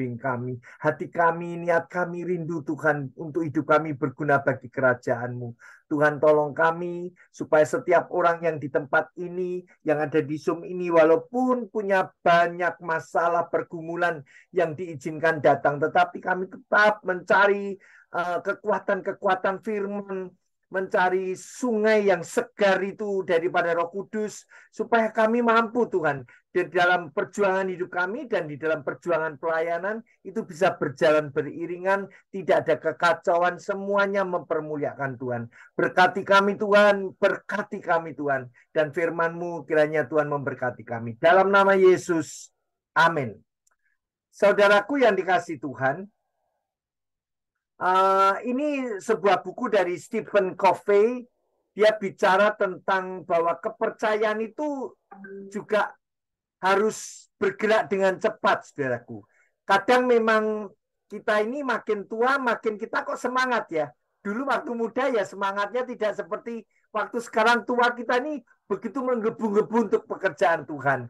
bimbing kami. Hati kami, niat kami rindu Tuhan untuk hidup kami berguna bagi kerajaan-Mu. Tuhan tolong kami supaya setiap orang yang di tempat ini, yang ada di Zoom ini, walaupun punya banyak masalah pergumulan yang diizinkan datang, tetapi kami tetap mencari eh, kekuatan-kekuatan uh, kekuatan -kekuatan firman, mencari sungai yang segar itu daripada Roh Kudus supaya kami mampu Tuhan di dalam perjuangan hidup kami dan di dalam perjuangan pelayanan itu bisa berjalan beriringan, tidak ada kekacauan, semuanya mempermuliakan Tuhan. Berkati kami Tuhan, berkati kami Tuhan, dan FirmanMu kiranya Tuhan memberkati kami. Dalam nama Yesus, amin. Saudaraku yang dikasih Tuhan, eh, ini sebuah buku dari Stephen Covey, dia bicara tentang bahwa kepercayaan itu juga harus bergerak dengan cepat, saudaraku. Kadang memang kita ini makin tua, makin kita kok semangat ya. Dulu waktu muda ya semangatnya tidak seperti waktu sekarang tua kita ini begitu menggebu-gebu untuk pekerjaan Tuhan.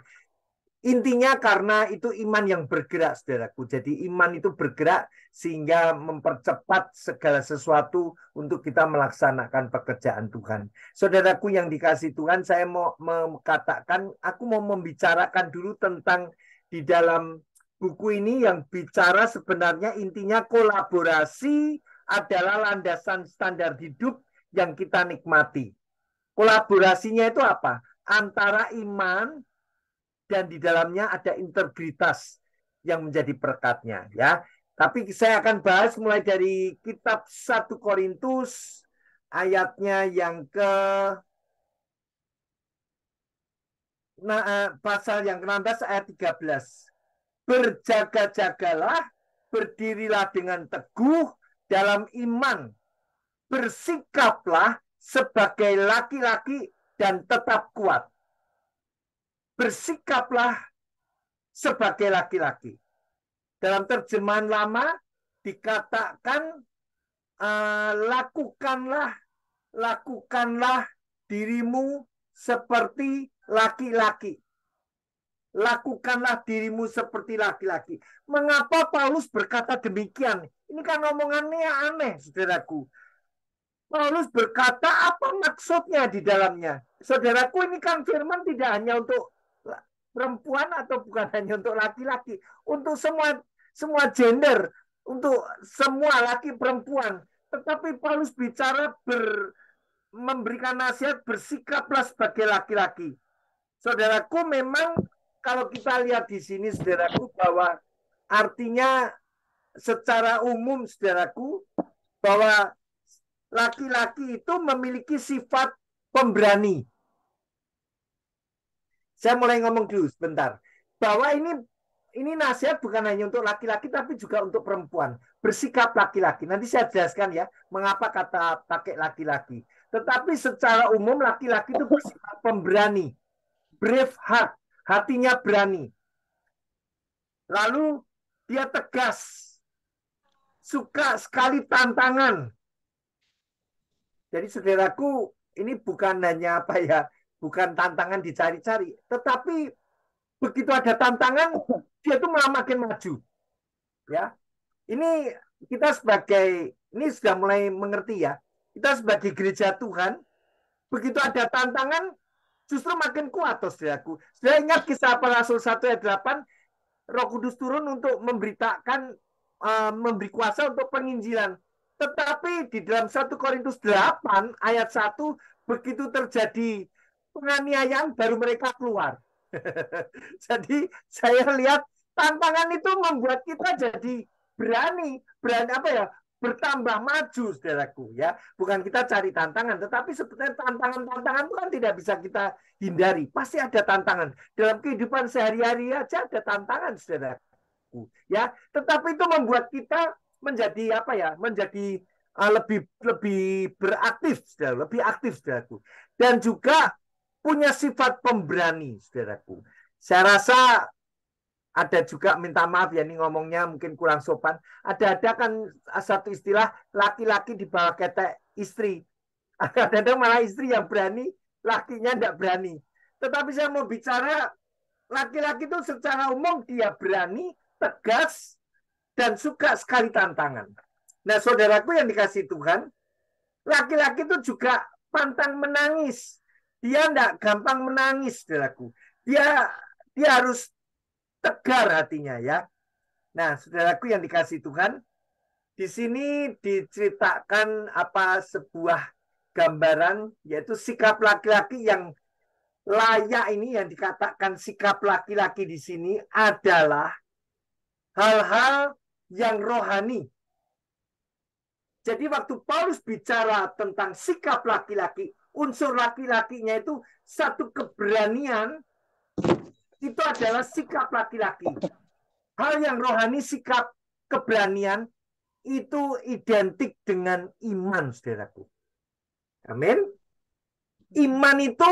Intinya karena itu iman yang bergerak, saudaraku. Jadi iman itu bergerak sehingga mempercepat segala sesuatu untuk kita melaksanakan pekerjaan Tuhan. Saudaraku yang dikasih Tuhan, saya mau mengatakan, aku mau membicarakan dulu tentang di dalam buku ini yang bicara sebenarnya intinya kolaborasi adalah landasan standar hidup yang kita nikmati. Kolaborasinya itu apa? Antara iman dan di dalamnya ada integritas yang menjadi perkatnya, ya. Tapi saya akan bahas mulai dari kitab 1 Korintus ayatnya yang ke nah, pasal yang ke-16 ayat 13. Berjaga-jagalah, berdirilah dengan teguh dalam iman. Bersikaplah sebagai laki-laki dan tetap kuat bersikaplah sebagai laki-laki. Dalam terjemahan lama dikatakan eh, lakukanlah lakukanlah dirimu seperti laki-laki. Lakukanlah dirimu seperti laki-laki. Mengapa Paulus berkata demikian? Ini kan omongannya aneh, saudaraku. Paulus berkata apa maksudnya di dalamnya? Saudaraku, ini kan firman tidak hanya untuk perempuan atau bukan hanya untuk laki-laki, untuk semua semua gender, untuk semua laki perempuan. Tetapi Paulus bicara ber, memberikan nasihat bersikaplah sebagai laki-laki. Saudaraku memang kalau kita lihat di sini saudaraku bahwa artinya secara umum saudaraku bahwa laki-laki itu memiliki sifat pemberani. Saya mulai ngomong dulu sebentar. Bahwa ini ini nasihat bukan hanya untuk laki-laki tapi juga untuk perempuan. Bersikap laki-laki. Nanti saya jelaskan ya mengapa kata pakai laki-laki. Tetapi secara umum laki-laki itu bersikap pemberani. Brave heart. Hatinya berani. Lalu dia tegas. Suka sekali tantangan. Jadi saudaraku, ini bukan hanya apa ya, bukan tantangan dicari-cari, tetapi begitu ada tantangan dia tuh malah makin maju. Ya. Ini kita sebagai ini sudah mulai mengerti ya. Kita sebagai gereja Tuhan begitu ada tantangan justru makin kuat terus aku. Saya ingat kisah para rasul 1 ayat 8 Roh Kudus turun untuk memberitakan uh, memberi kuasa untuk penginjilan. Tetapi di dalam 1 Korintus 8 ayat 1 begitu terjadi penganiayaan baru mereka keluar. jadi saya lihat tantangan itu membuat kita jadi berani, berani apa ya? bertambah maju saudaraku ya. Bukan kita cari tantangan, tetapi sebetulnya tantangan-tantangan itu kan tidak bisa kita hindari. Pasti ada tantangan. Dalam kehidupan sehari-hari aja ada tantangan saudaraku ya. Tetapi itu membuat kita menjadi apa ya? menjadi eh, lebih lebih beraktif saudara, lebih aktif saudaraku. Dan juga punya sifat pemberani, saudaraku. Saya rasa ada juga minta maaf ya ini ngomongnya mungkin kurang sopan. Ada ada kan satu istilah laki-laki di bawah ketek istri. Ada ada malah istri yang berani, lakinya tidak berani. Tetapi saya mau bicara laki-laki itu secara umum dia berani, tegas, dan suka sekali tantangan. Nah saudaraku yang dikasih Tuhan, laki-laki itu juga pantang menangis, dia tidak gampang menangis, saudaraku. Dia dia harus tegar hatinya ya. Nah, saudaraku yang dikasih Tuhan, di sini diceritakan apa sebuah gambaran yaitu sikap laki-laki yang layak ini yang dikatakan sikap laki-laki di sini adalah hal-hal yang rohani. Jadi waktu Paulus bicara tentang sikap laki-laki, unsur laki-lakinya itu satu keberanian itu adalah sikap laki-laki. Hal yang rohani sikap keberanian itu identik dengan iman, saudaraku. Amin. Iman itu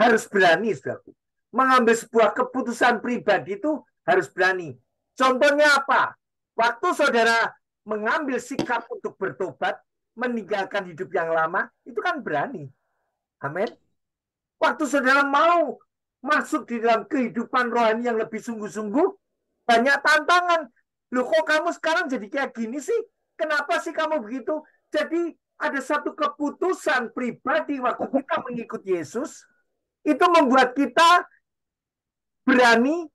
harus berani, saudaraku. Mengambil sebuah keputusan pribadi itu harus berani. Contohnya apa? Waktu saudara mengambil sikap untuk bertobat, meninggalkan hidup yang lama, itu kan berani. Amin. Waktu saudara mau masuk di dalam kehidupan rohani yang lebih sungguh-sungguh, banyak tantangan. Loh kok kamu sekarang jadi kayak gini sih? Kenapa sih kamu begitu? Jadi ada satu keputusan pribadi waktu kita mengikut Yesus, itu membuat kita berani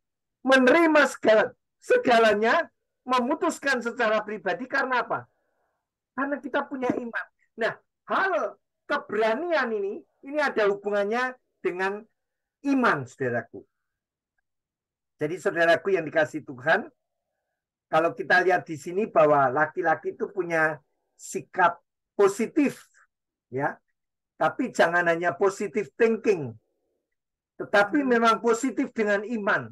menerima segala, segalanya, memutuskan secara pribadi karena apa? Karena kita punya iman. Nah, hal keberanian ini, ini ada hubungannya dengan iman, saudaraku. Jadi saudaraku yang dikasih Tuhan, kalau kita lihat di sini bahwa laki-laki itu punya sikap positif, ya. Tapi jangan hanya positif thinking, tetapi hmm. memang positif dengan iman.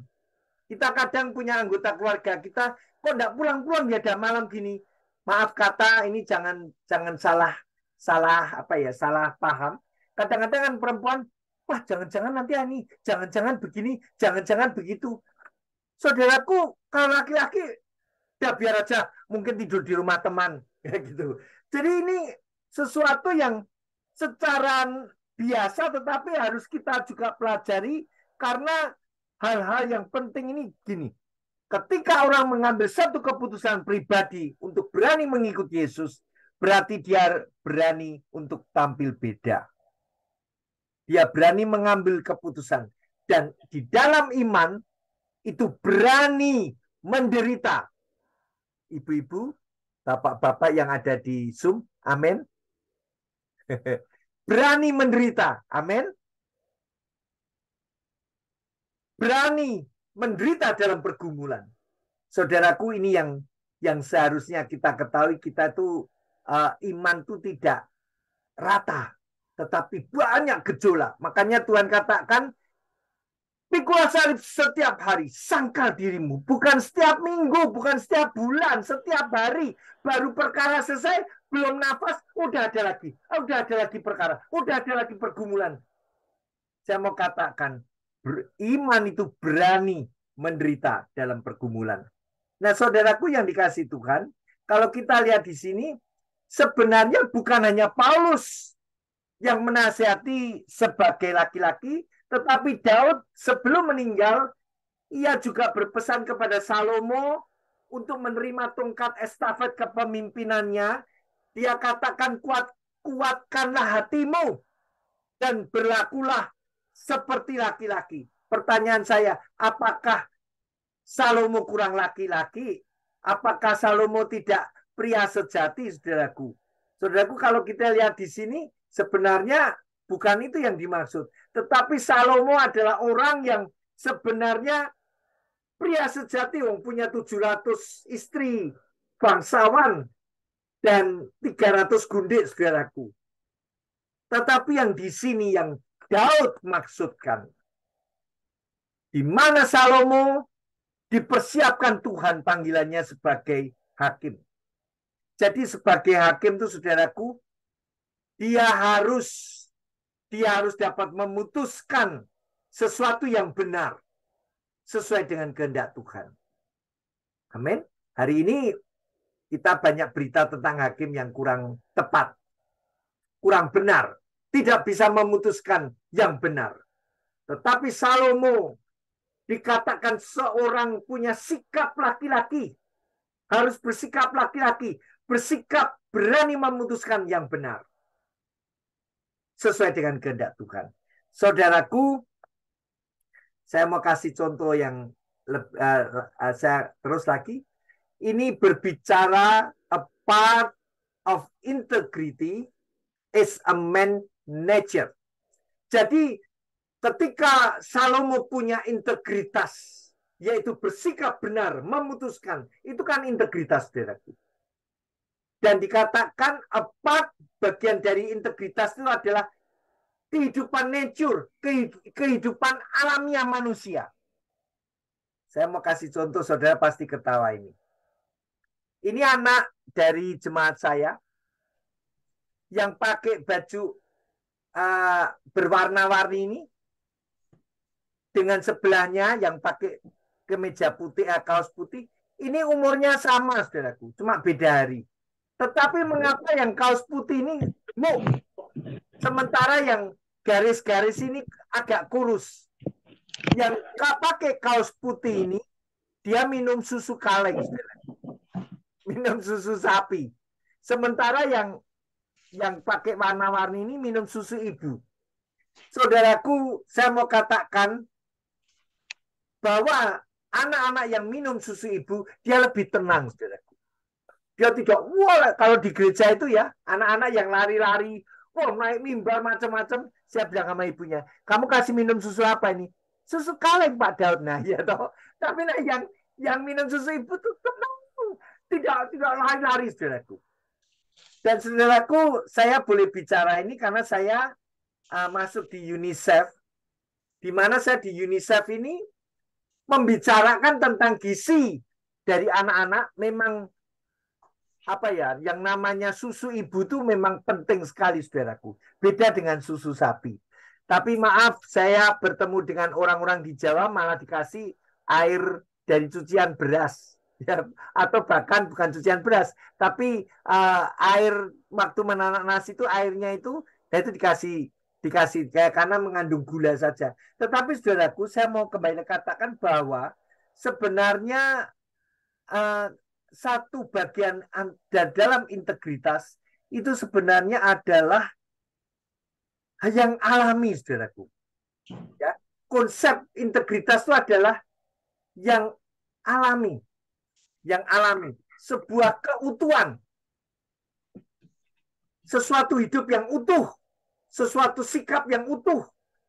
Kita kadang punya anggota keluarga kita, kok tidak pulang-pulang ya ada malam gini? maaf kata ini jangan jangan salah salah apa ya salah paham. Kadang-kadang kan perempuan wah jangan-jangan nanti ah, ini jangan-jangan begini jangan-jangan begitu. Saudaraku kalau laki-laki ya biar aja mungkin tidur di rumah teman ya gitu. Jadi ini sesuatu yang secara biasa tetapi harus kita juga pelajari karena hal-hal yang penting ini gini Ketika orang mengambil satu keputusan pribadi untuk berani mengikuti Yesus, berarti dia berani untuk tampil beda. Dia berani mengambil keputusan dan di dalam iman itu berani menderita. Ibu-ibu, bapak-bapak yang ada di Zoom, amin. berani menderita, amin. Berani menderita dalam pergumulan. Saudaraku ini yang yang seharusnya kita ketahui kita itu uh, iman itu tidak rata, tetapi banyak gejolak. Makanya Tuhan katakan Pikulah salib setiap hari, sangkal dirimu. Bukan setiap minggu, bukan setiap bulan, setiap hari. Baru perkara selesai, belum nafas, udah ada lagi. Udah ada lagi perkara, udah ada lagi pergumulan. Saya mau katakan, Iman itu berani menderita dalam pergumulan. Nah, saudaraku yang dikasih Tuhan, kalau kita lihat di sini, sebenarnya bukan hanya Paulus yang menasihati sebagai laki-laki, tetapi Daud sebelum meninggal, ia juga berpesan kepada Salomo untuk menerima tongkat estafet kepemimpinannya. Dia katakan kuat kuatkanlah hatimu dan berlakulah seperti laki-laki. Pertanyaan saya, apakah Salomo kurang laki-laki? Apakah Salomo tidak pria sejati, saudaraku? Saudaraku, kalau kita lihat di sini, sebenarnya bukan itu yang dimaksud. Tetapi Salomo adalah orang yang sebenarnya pria sejati, yang punya 700 istri, bangsawan, dan 300 gundik, saudaraku. Tetapi yang di sini yang Daud maksudkan. Di mana Salomo dipersiapkan Tuhan panggilannya sebagai hakim. Jadi sebagai hakim itu saudaraku, dia harus dia harus dapat memutuskan sesuatu yang benar sesuai dengan kehendak Tuhan. Amin. Hari ini kita banyak berita tentang hakim yang kurang tepat, kurang benar tidak bisa memutuskan yang benar. Tetapi Salomo dikatakan seorang punya sikap laki-laki. Harus bersikap laki-laki. Bersikap berani memutuskan yang benar. Sesuai dengan kehendak Tuhan. Saudaraku, saya mau kasih contoh yang uh, saya terus lagi. Ini berbicara a part of integrity is a man nature. Jadi ketika Salomo punya integritas, yaitu bersikap benar, memutuskan, itu kan integritas direktif. Dan dikatakan apa bagian dari integritas itu adalah kehidupan nature, kehidupan alamiah manusia. Saya mau kasih contoh, saudara pasti ketawa ini. Ini anak dari jemaat saya yang pakai baju Ah, berwarna-warni ini dengan sebelahnya yang pakai kemeja putih, atau ah, kaos putih, ini umurnya sama, saudaraku, cuma beda hari. Tetapi mengapa yang kaos putih ini mu sementara yang garis-garis ini agak kurus. Yang pakai kaos putih ini, dia minum susu kaleng, minum susu sapi. Sementara yang yang pakai warna-warni ini minum susu ibu. Saudaraku, saya mau katakan bahwa anak-anak yang minum susu ibu, dia lebih tenang, saudaraku. Dia tidak, wah kalau di gereja itu ya, anak-anak yang lari-lari, wah naik mimbar macam-macam, saya bilang sama ibunya, kamu kasih minum susu apa ini? Susu kaleng Pak Daud. Nah, ya toh. Tapi nah, yang yang minum susu ibu itu tenang. Tidak tidak lari-lari, saudaraku. Dan saudaraku, saya boleh bicara ini karena saya uh, masuk di UNICEF, di mana saya di UNICEF ini membicarakan tentang gizi dari anak-anak memang apa ya yang namanya susu ibu itu memang penting sekali saudaraku beda dengan susu sapi tapi maaf saya bertemu dengan orang-orang di Jawa malah dikasih air dari cucian beras ya, atau bahkan bukan cucian beras tapi uh, air waktu menanak nasi itu airnya itu nah itu dikasih dikasih kayak karena mengandung gula saja tetapi saudaraku saya mau kembali katakan bahwa sebenarnya uh, satu bagian ada dalam integritas itu sebenarnya adalah yang alami saudaraku ya konsep integritas itu adalah yang alami yang alami, sebuah keutuhan, sesuatu hidup yang utuh, sesuatu sikap yang utuh.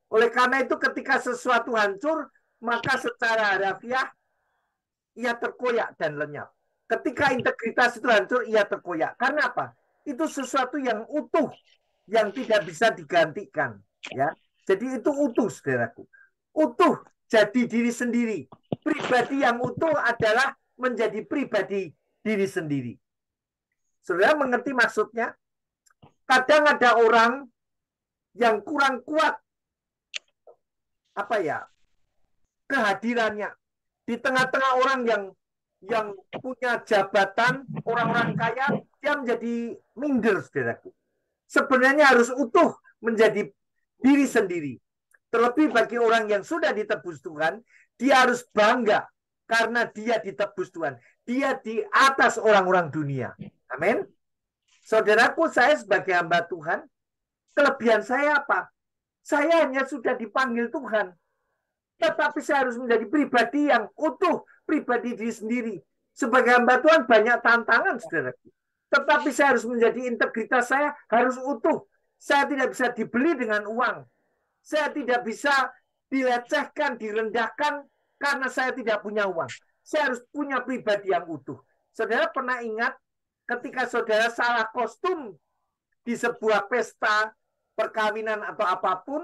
Oleh karena itu ketika sesuatu hancur, maka secara harafiah ia terkoyak dan lenyap. Ketika integritas itu hancur, ia terkoyak. Karena apa? Itu sesuatu yang utuh, yang tidak bisa digantikan. Ya, Jadi itu utuh, saudaraku. Utuh jadi diri sendiri. Pribadi yang utuh adalah menjadi pribadi diri sendiri. Saudara mengerti maksudnya? Kadang ada orang yang kurang kuat apa ya kehadirannya di tengah-tengah orang yang yang punya jabatan orang-orang kaya dia menjadi minder saudaraku sebenarnya harus utuh menjadi diri sendiri terlebih bagi orang yang sudah ditebus Tuhan dia harus bangga karena dia ditebus Tuhan. Dia di atas orang-orang dunia. Amin. Saudaraku, saya sebagai hamba Tuhan, kelebihan saya apa? Saya hanya sudah dipanggil Tuhan. Tetapi saya harus menjadi pribadi yang utuh, pribadi diri sendiri. Sebagai hamba Tuhan banyak tantangan, saudaraku. Tetapi saya harus menjadi integritas saya harus utuh. Saya tidak bisa dibeli dengan uang. Saya tidak bisa dilecehkan, direndahkan karena saya tidak punya uang. Saya harus punya pribadi yang utuh. Saudara pernah ingat ketika saudara salah kostum di sebuah pesta perkawinan atau apapun,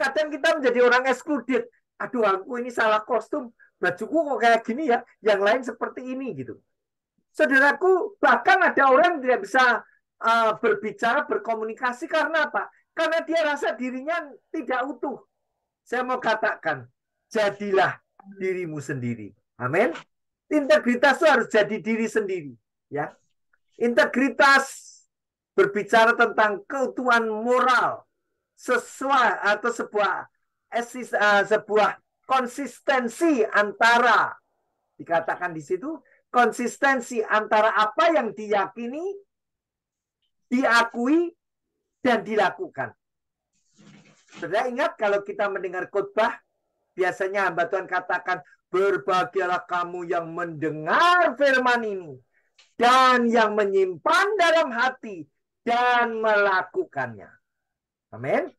kadang kita menjadi orang excluded. Aduh, aku ini salah kostum. Bajuku kok kayak gini ya, yang lain seperti ini gitu. Saudaraku, bahkan ada orang yang tidak bisa uh, berbicara, berkomunikasi karena apa? Karena dia rasa dirinya tidak utuh. Saya mau katakan, jadilah dirimu sendiri. Amin. Integritas itu harus jadi diri sendiri, ya. Integritas berbicara tentang keutuhan moral sesuai atau sebuah esis, eh, sebuah konsistensi antara dikatakan di situ konsistensi antara apa yang diyakini, diakui dan dilakukan. Sudah ingat kalau kita mendengar khotbah Biasanya hamba Tuhan katakan, berbahagialah kamu yang mendengar firman ini dan yang menyimpan dalam hati dan melakukannya. Amin.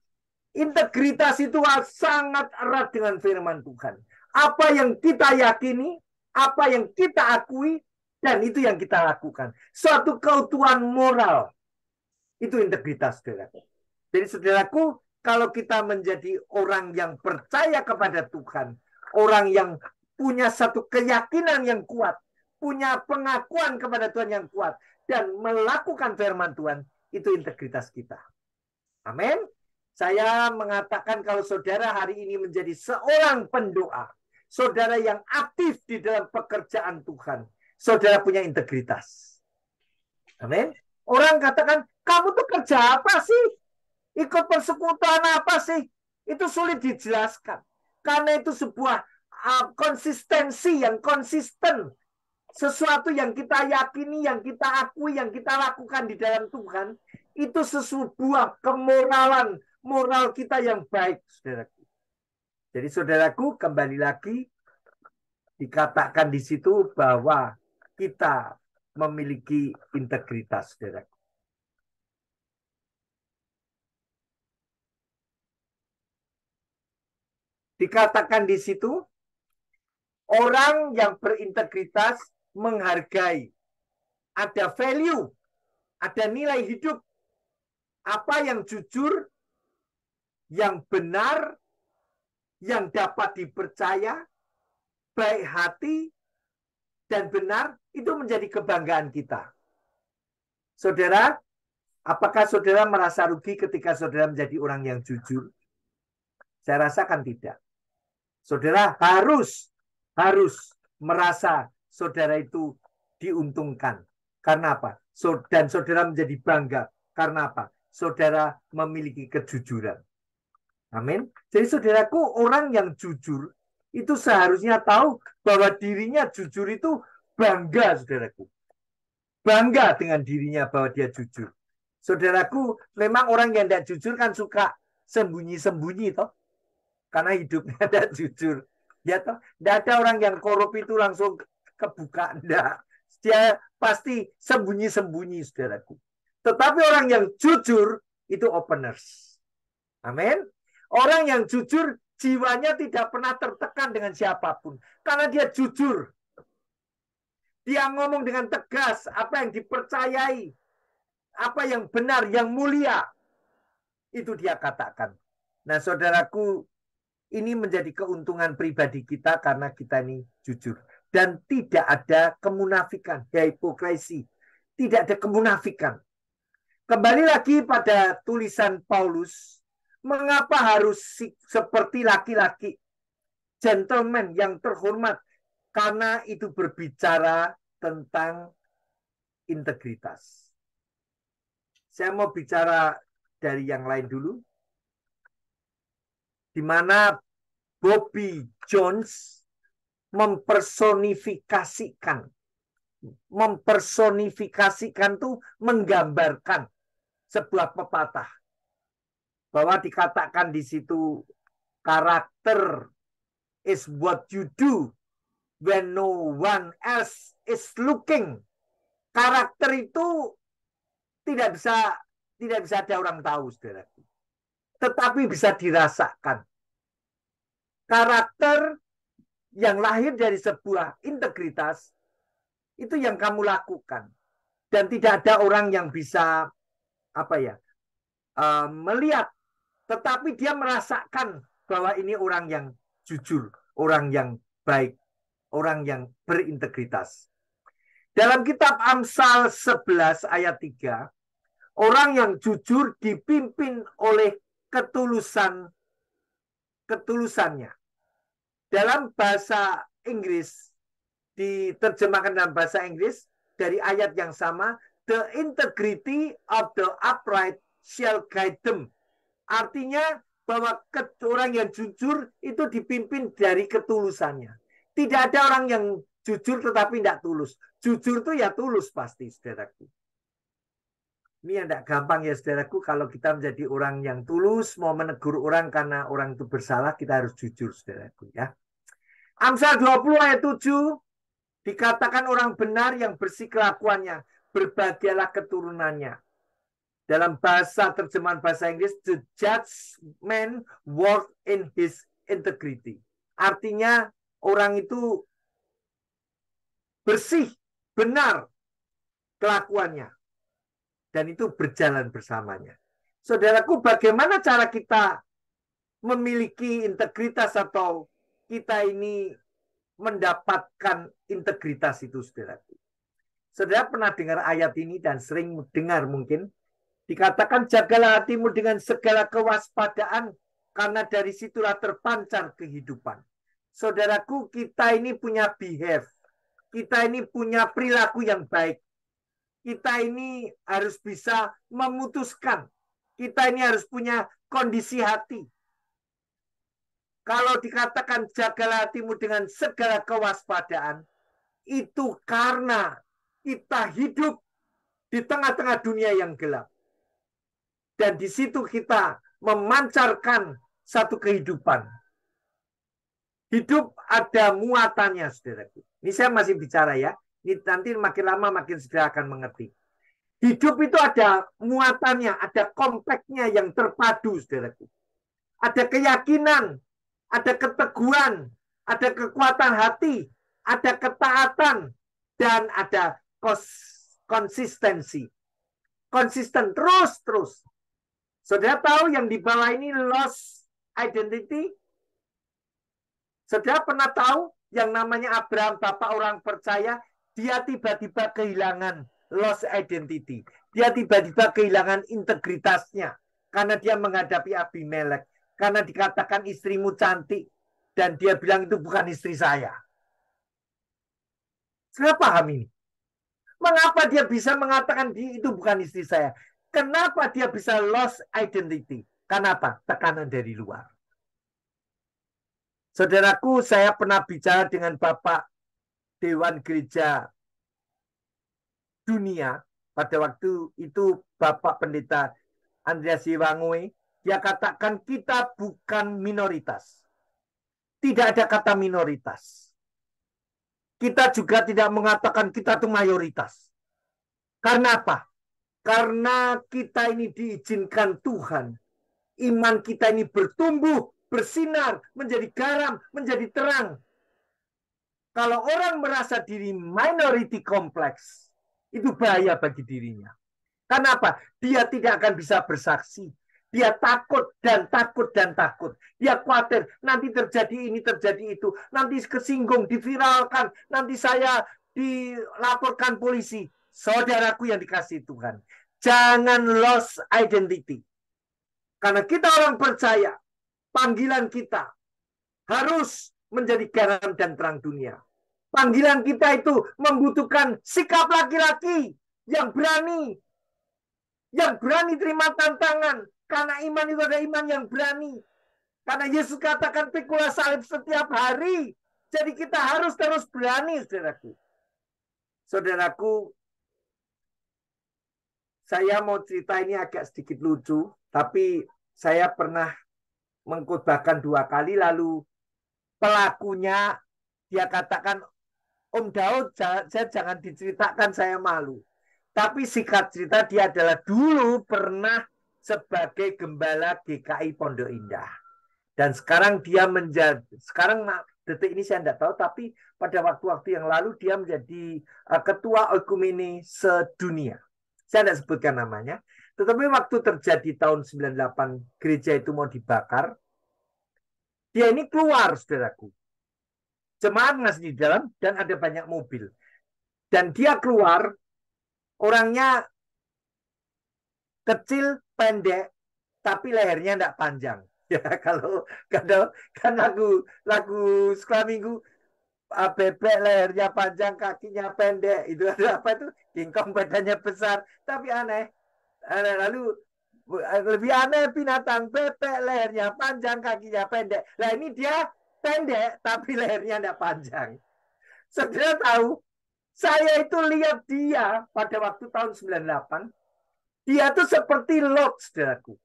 Integritas itu sangat erat dengan firman Tuhan. Apa yang kita yakini, apa yang kita akui, dan itu yang kita lakukan. Suatu keutuhan moral. Itu integritas, saudaraku. Jadi saudaraku, kalau kita menjadi orang yang percaya kepada Tuhan, orang yang punya satu keyakinan yang kuat, punya pengakuan kepada Tuhan yang kuat, dan melakukan firman Tuhan, itu integritas kita. Amin. Saya mengatakan kalau saudara hari ini menjadi seorang pendoa, saudara yang aktif di dalam pekerjaan Tuhan, saudara punya integritas. Amin. Orang katakan, kamu tuh kerja apa sih? Ikut persekutuan apa sih? Itu sulit dijelaskan. Karena itu sebuah ah, konsistensi yang konsisten. Sesuatu yang kita yakini, yang kita akui, yang kita lakukan di dalam Tuhan. Itu sebuah kemoralan, moral kita yang baik. Saudaraku. Jadi saudaraku kembali lagi dikatakan di situ bahwa kita memiliki integritas, saudaraku. Dikatakan di situ, orang yang berintegritas menghargai. Ada value, ada nilai hidup. Apa yang jujur, yang benar, yang dapat dipercaya, baik hati, dan benar, itu menjadi kebanggaan kita. Saudara, apakah saudara merasa rugi ketika saudara menjadi orang yang jujur? Saya rasakan tidak. Saudara harus harus merasa saudara itu diuntungkan. Karena apa? Dan saudara menjadi bangga. Karena apa? Saudara memiliki kejujuran. Amin. Jadi saudaraku, orang yang jujur itu seharusnya tahu bahwa dirinya jujur itu bangga, saudaraku. Bangga dengan dirinya bahwa dia jujur. Saudaraku, memang orang yang tidak jujur kan suka sembunyi-sembunyi, toh karena hidupnya ada jujur. Ya toh, tidak ada orang yang korup itu langsung kebuka, enggak. Dia pasti sembunyi-sembunyi, saudaraku. Tetapi orang yang jujur itu openers. Amin. Orang yang jujur jiwanya tidak pernah tertekan dengan siapapun. Karena dia jujur. Dia ngomong dengan tegas apa yang dipercayai. Apa yang benar, yang mulia. Itu dia katakan. Nah saudaraku, ini menjadi keuntungan pribadi kita karena kita ini jujur dan tidak ada kemunafikan, ya hipokrisi. Tidak ada kemunafikan. Kembali lagi pada tulisan Paulus, mengapa harus seperti laki-laki gentleman yang terhormat karena itu berbicara tentang integritas. Saya mau bicara dari yang lain dulu, di mana Bobby Jones mempersonifikasikan mempersonifikasikan tuh menggambarkan sebuah pepatah bahwa dikatakan di situ karakter is what you do when no one else is looking karakter itu tidak bisa tidak bisa ada orang tahu saudaraku tetapi bisa dirasakan. Karakter yang lahir dari sebuah integritas itu yang kamu lakukan dan tidak ada orang yang bisa apa ya eh, melihat tetapi dia merasakan bahwa ini orang yang jujur orang yang baik orang yang berintegritas dalam kitab Amsal 11 ayat 3 orang yang jujur dipimpin oleh ketulusan ketulusannya. Dalam bahasa Inggris diterjemahkan dalam bahasa Inggris dari ayat yang sama the integrity of the upright shall guide them. Artinya bahwa orang yang jujur itu dipimpin dari ketulusannya. Tidak ada orang yang jujur tetapi tidak tulus. Jujur itu ya tulus pasti, saudaraku. Ini yang tidak gampang ya saudaraku kalau kita menjadi orang yang tulus, mau menegur orang karena orang itu bersalah, kita harus jujur saudaraku ya. Amsal 20 ayat 7 dikatakan orang benar yang bersih kelakuannya, berbahagialah keturunannya. Dalam bahasa terjemahan bahasa Inggris, the judgment work in his integrity. Artinya orang itu bersih, benar kelakuannya dan itu berjalan bersamanya. Saudaraku, bagaimana cara kita memiliki integritas atau kita ini mendapatkan integritas itu, saudaraku? Saudara pernah dengar ayat ini dan sering dengar mungkin. Dikatakan jagalah hatimu dengan segala kewaspadaan karena dari situlah terpancar kehidupan. Saudaraku, kita ini punya behave. Kita ini punya perilaku yang baik kita ini harus bisa memutuskan. Kita ini harus punya kondisi hati. Kalau dikatakan jagalah hatimu dengan segala kewaspadaan, itu karena kita hidup di tengah-tengah dunia yang gelap. Dan di situ kita memancarkan satu kehidupan. Hidup ada muatannya, saudaraku. Ini saya masih bicara ya nanti makin lama makin segera akan mengerti. Hidup itu ada muatannya, ada kompleksnya yang terpadu, saudaraku. Ada keyakinan, ada keteguhan, ada kekuatan hati, ada ketaatan, dan ada kos konsistensi. Konsisten terus-terus. Saudara tahu yang di bawah ini lost identity? Saudara pernah tahu yang namanya Abraham, bapak orang percaya, dia tiba-tiba kehilangan lost identity. Dia tiba-tiba kehilangan integritasnya karena dia menghadapi Abimelek. Karena dikatakan istrimu cantik dan dia bilang itu bukan istri saya. Saya paham ini. Mengapa dia bisa mengatakan dia itu bukan istri saya? Kenapa dia bisa lost identity? Kenapa? Tekanan dari luar. Saudaraku, saya pernah bicara dengan Bapak Dewan Gereja Dunia pada waktu itu Bapak Pendeta Andreas Siwangue dia katakan kita bukan minoritas. Tidak ada kata minoritas. Kita juga tidak mengatakan kita itu mayoritas. Karena apa? Karena kita ini diizinkan Tuhan. Iman kita ini bertumbuh, bersinar, menjadi garam, menjadi terang kalau orang merasa diri minority kompleks, itu bahaya bagi dirinya. Kenapa? Dia tidak akan bisa bersaksi. Dia takut dan takut dan takut. Dia khawatir nanti terjadi ini, terjadi itu. Nanti kesinggung, diviralkan. Nanti saya dilaporkan polisi. Saudaraku yang dikasih Tuhan. Jangan lost identity. Karena kita orang percaya. Panggilan kita harus menjadi garam dan terang dunia. Panggilan kita itu membutuhkan sikap laki-laki yang berani, yang berani terima tantangan. Karena iman itu ada iman yang berani. Karena Yesus katakan pikulah salib setiap hari. Jadi kita harus terus berani, saudaraku. Saudaraku, saya mau cerita ini agak sedikit lucu, tapi saya pernah mengkutbahkan dua kali lalu pelakunya dia katakan Om Daud saya jangan diceritakan saya malu. Tapi sikat cerita dia adalah dulu pernah sebagai gembala GKI Pondok Indah. Dan sekarang dia menjadi sekarang detik ini saya tidak tahu tapi pada waktu-waktu yang lalu dia menjadi eh, ketua ekumeni sedunia. Saya tidak sebutkan namanya. Tetapi waktu terjadi tahun 98 gereja itu mau dibakar, dia ini keluar, saudaraku. Jemaat masih di dalam dan ada banyak mobil. Dan dia keluar, orangnya kecil, pendek, tapi lehernya tidak panjang. Ya kalau kadang kan lagu lagu sekolah minggu ah, bebek lehernya panjang, kakinya pendek, itu ada apa itu? Kingkong badannya besar, tapi aneh. Lalu lebih aneh binatang bebek lehernya panjang kakinya pendek lah ini dia pendek tapi lehernya tidak panjang saudara tahu saya itu lihat dia pada waktu tahun 98 dia tuh seperti Lot saudaraku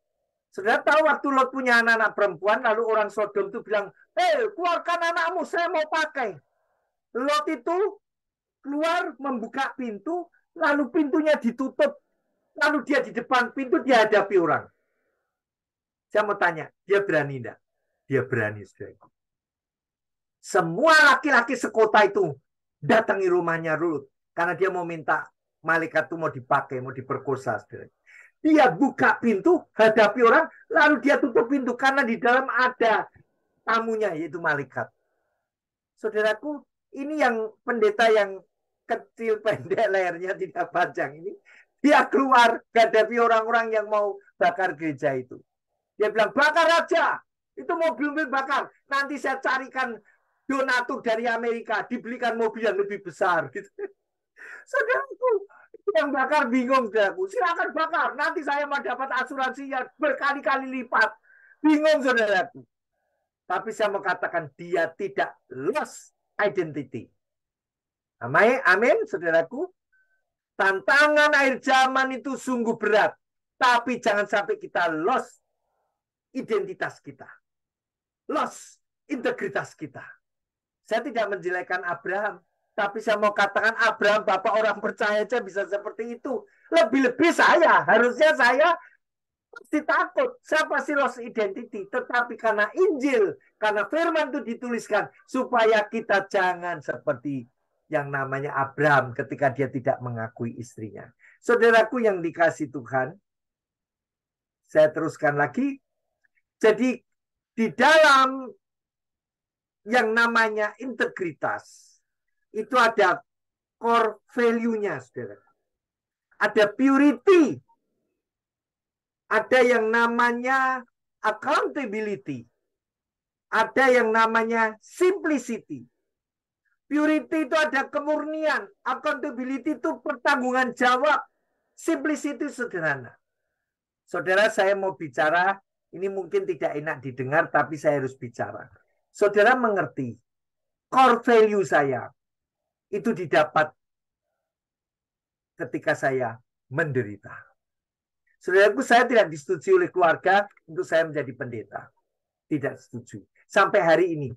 saudara tahu waktu Lot punya anak-anak perempuan lalu orang Sodom tuh bilang eh keluarkan anakmu saya mau pakai Lot itu keluar membuka pintu lalu pintunya ditutup Lalu dia di depan pintu, dia hadapi orang. Saya mau tanya, dia berani enggak? Dia berani, Saudaraku. Semua laki-laki sekota itu datangi rumahnya Ruth. Karena dia mau minta malaikat itu mau dipakai, mau diperkosa, Saudaraku. Dia buka pintu, hadapi orang, lalu dia tutup pintu karena di dalam ada tamunya yaitu malaikat. Saudaraku, ini yang pendeta yang kecil pendek lehernya tidak panjang ini dia keluar menghadapi orang-orang yang mau bakar gereja itu. Dia bilang, bakar aja. Itu mobil-mobil bakar. Nanti saya carikan donatur dari Amerika. Dibelikan mobil yang lebih besar. Gitu. Saudaraku, yang bakar bingung saudaraku. Silakan bakar. Nanti saya mau dapat asuransi yang berkali-kali lipat. Bingung saudaraku. Tapi saya mau katakan dia tidak lost identity. Amin, amin saudaraku. Tantangan akhir zaman itu sungguh berat. Tapi jangan sampai kita lost identitas kita. Lost integritas kita. Saya tidak menjelekan Abraham. Tapi saya mau katakan Abraham, Bapak orang percaya saja bisa seperti itu. Lebih-lebih saya. Harusnya saya pasti takut. Saya pasti lost identity. Tetapi karena Injil, karena firman itu dituliskan. Supaya kita jangan seperti yang namanya Abraham ketika dia tidak mengakui istrinya. Saudaraku yang dikasih Tuhan, saya teruskan lagi. Jadi di dalam yang namanya integritas itu ada core value-nya, saudara. Ada purity, ada yang namanya accountability, ada yang namanya simplicity, Purity itu ada kemurnian. Accountability itu pertanggungan jawab. Simplicity sederhana. Saudara, saya mau bicara. Ini mungkin tidak enak didengar, tapi saya harus bicara. Saudara mengerti. Core value saya itu didapat ketika saya menderita. Saudaraku, saya tidak disetujui oleh keluarga untuk saya menjadi pendeta. Tidak setuju. Sampai hari ini,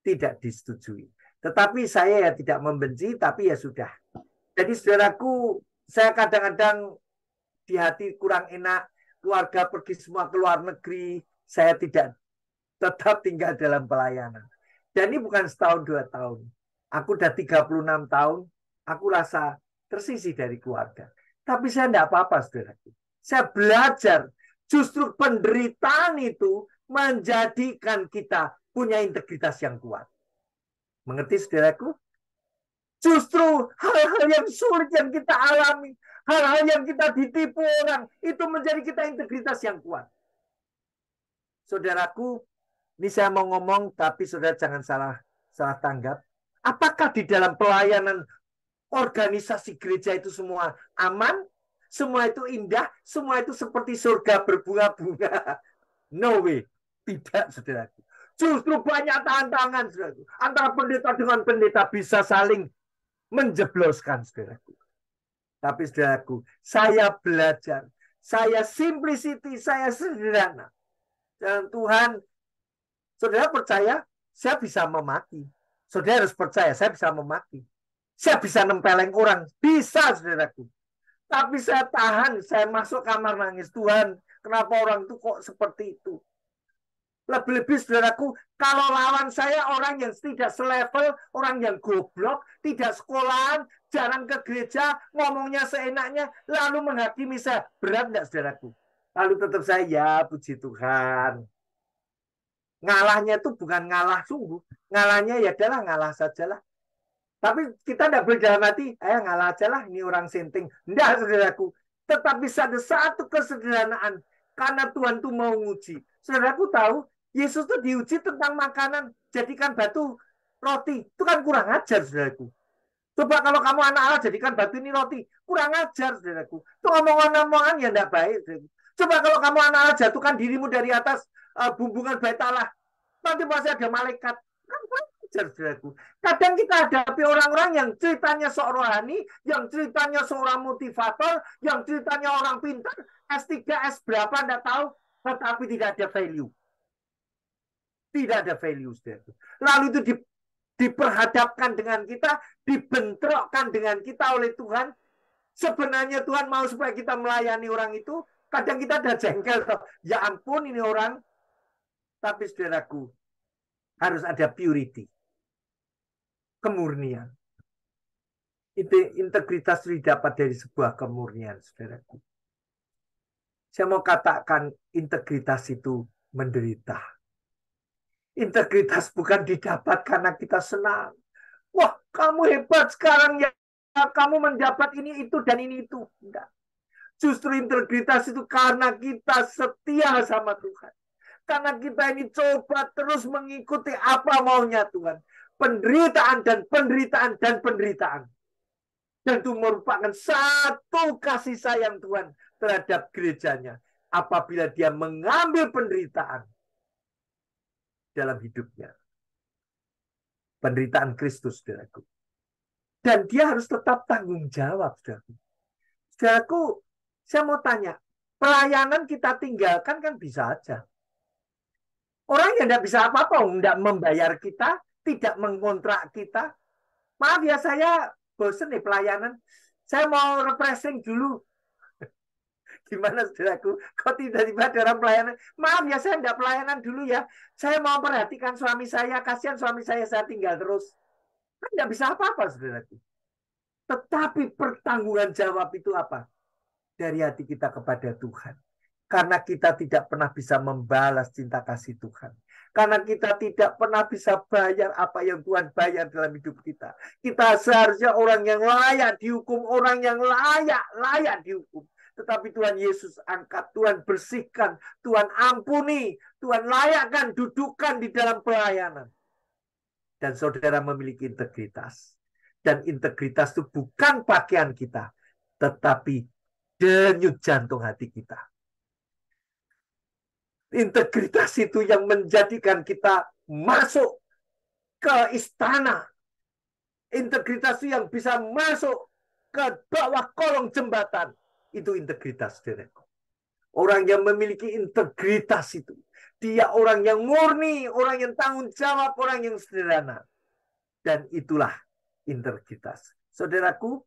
tidak disetujui. Tetapi saya ya tidak membenci, tapi ya sudah. Jadi saudaraku, saya kadang-kadang di hati kurang enak, keluarga pergi semua ke luar negeri, saya tidak tetap tinggal dalam pelayanan. Dan ini bukan setahun dua tahun. Aku udah 36 tahun, aku rasa tersisih dari keluarga. Tapi saya tidak apa-apa, saudaraku. Saya belajar. Justru penderitaan itu menjadikan kita punya integritas yang kuat. Mengerti saudaraku? Justru hal-hal yang sulit yang kita alami, hal-hal yang kita ditipu orang, itu menjadi kita integritas yang kuat. Saudaraku, ini saya mau ngomong, tapi saudara jangan salah salah tanggap. Apakah di dalam pelayanan organisasi gereja itu semua aman? Semua itu indah? Semua itu seperti surga berbunga-bunga? No way. Tidak, saudaraku. Justru banyak tantangan, saudara. Antara pendeta dengan pendeta bisa saling menjebloskan, saudaraku. Tapi saudaraku, saya belajar. Saya simplicity, saya sederhana. Dan Tuhan, saudara percaya, saya bisa memaki. Saudara harus percaya, saya bisa memaki. Saya bisa nempeleng orang. Bisa, saudaraku. Tapi saya tahan, saya masuk kamar nangis. Tuhan, kenapa orang itu kok seperti itu? Lebih-lebih saudaraku, kalau lawan saya orang yang tidak selevel, orang yang goblok, tidak sekolahan, jarang ke gereja, ngomongnya seenaknya, lalu menghakimi saya. Berat nggak saudaraku? Lalu tetap saya, ya puji Tuhan. Ngalahnya itu bukan ngalah sungguh. Ngalahnya ya adalah ngalah sajalah. Tapi kita tidak boleh dalam hati, ngalah aja lah, ini orang sinting. Enggak, saudaraku. Tetapi ada satu kesederhanaan. Karena Tuhan itu mau nguji. Saudaraku tahu, Yesus tuh diuji tentang makanan, jadikan batu roti. Itu kan kurang ajar, saudaraku. Coba kalau kamu anak Allah jadikan batu ini roti, kurang ajar, saudaraku. Itu omongan-omongan yang tidak baik, saudaraku. Coba kalau kamu anak Allah jatuhkan dirimu dari atas uh, bumbungan bait Allah, nanti pasti ada malaikat. Kan kurang ajar, saudaraku. Kadang kita hadapi orang-orang yang ceritanya seorang rohani, yang ceritanya seorang motivator, yang ceritanya orang pintar, S3, S berapa, tidak tahu, tetapi tidak ada value tidak ada values dari itu. Lalu itu di, diperhadapkan dengan kita, dibentrokkan dengan kita oleh Tuhan. Sebenarnya Tuhan mau supaya kita melayani orang itu, kadang kita ada jengkel. Ya ampun ini orang. Tapi saudaraku, harus ada purity. Kemurnian. Itu integritas didapat dari sebuah kemurnian, saudaraku. Saya mau katakan integritas itu menderita. Integritas bukan didapat karena kita senang. Wah, kamu hebat sekarang ya. Kamu mendapat ini, itu, dan ini, itu. Enggak. Justru integritas itu karena kita setia sama Tuhan. Karena kita ini coba terus mengikuti apa maunya Tuhan. Penderitaan dan penderitaan dan penderitaan dan itu merupakan satu kasih sayang Tuhan terhadap gerejanya apabila dia mengambil penderitaan dalam hidupnya. Penderitaan Kristus, saudaraku. Dan dia harus tetap tanggung jawab, saudaraku. Saudaraku, saya mau tanya, pelayanan kita tinggalkan kan bisa aja. Orang yang tidak bisa apa-apa, tidak membayar kita, tidak mengontrak kita. Maaf ya, saya bosen nih pelayanan. Saya mau refreshing dulu. Gimana saudaraku? Kok tiba-tiba dalam pelayanan? Maaf ya, saya tidak pelayanan dulu ya. Saya mau perhatikan suami saya. Kasihan suami saya, saya tinggal terus. Kan tidak bisa apa-apa, saudaraku. Tetapi pertanggungan jawab itu apa? Dari hati kita kepada Tuhan. Karena kita tidak pernah bisa membalas cinta kasih Tuhan. Karena kita tidak pernah bisa bayar apa yang Tuhan bayar dalam hidup kita. Kita seharusnya orang yang layak dihukum, orang yang layak, layak dihukum. Tetapi Tuhan Yesus angkat, Tuhan bersihkan, Tuhan ampuni, Tuhan layakkan, dudukan di dalam pelayanan. Dan saudara memiliki integritas. Dan integritas itu bukan pakaian kita, tetapi denyut jantung hati kita. Integritas itu yang menjadikan kita masuk ke istana. Integritas itu yang bisa masuk ke bawah kolong jembatan itu integritas diriku. Orang yang memiliki integritas itu. Dia orang yang murni, orang yang tanggung jawab, orang yang sederhana. Dan itulah integritas. Saudaraku,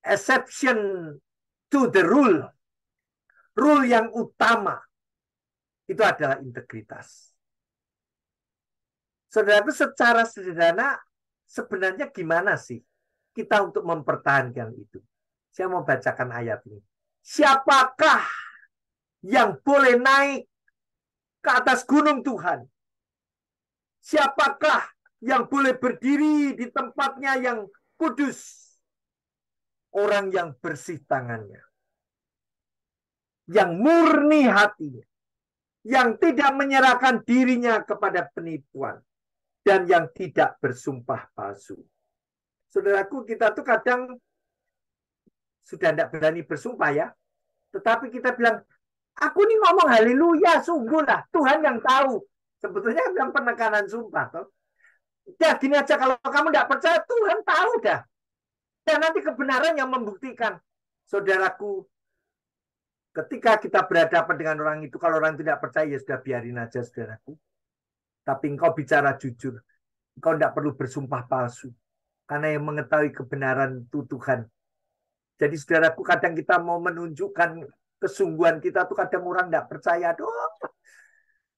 exception to the rule. Rule yang utama itu adalah integritas. Saudaraku, secara sederhana sebenarnya gimana sih kita untuk mempertahankan itu. Saya mau bacakan ayat ini. Siapakah yang boleh naik ke atas gunung Tuhan? Siapakah yang boleh berdiri di tempatnya yang kudus? Orang yang bersih tangannya. Yang murni hatinya. Yang tidak menyerahkan dirinya kepada penipuan. Dan yang tidak bersumpah palsu Saudaraku, kita tuh kadang sudah tidak berani bersumpah ya. Tetapi kita bilang, aku nih ngomong haleluya, sungguh lah. Tuhan yang tahu. Sebetulnya bilang penekanan sumpah. Toh. Ya gini aja, kalau kamu tidak percaya, Tuhan tahu dah. Dan nanti kebenaran yang membuktikan. Saudaraku, ketika kita berhadapan dengan orang itu, kalau orang tidak percaya, ya sudah biarin aja, saudaraku. Tapi engkau bicara jujur. Engkau tidak perlu bersumpah palsu. Karena yang mengetahui kebenaran itu Tuhan. Jadi saudaraku kadang kita mau menunjukkan kesungguhan kita tuh kadang orang tidak percaya. Aduh,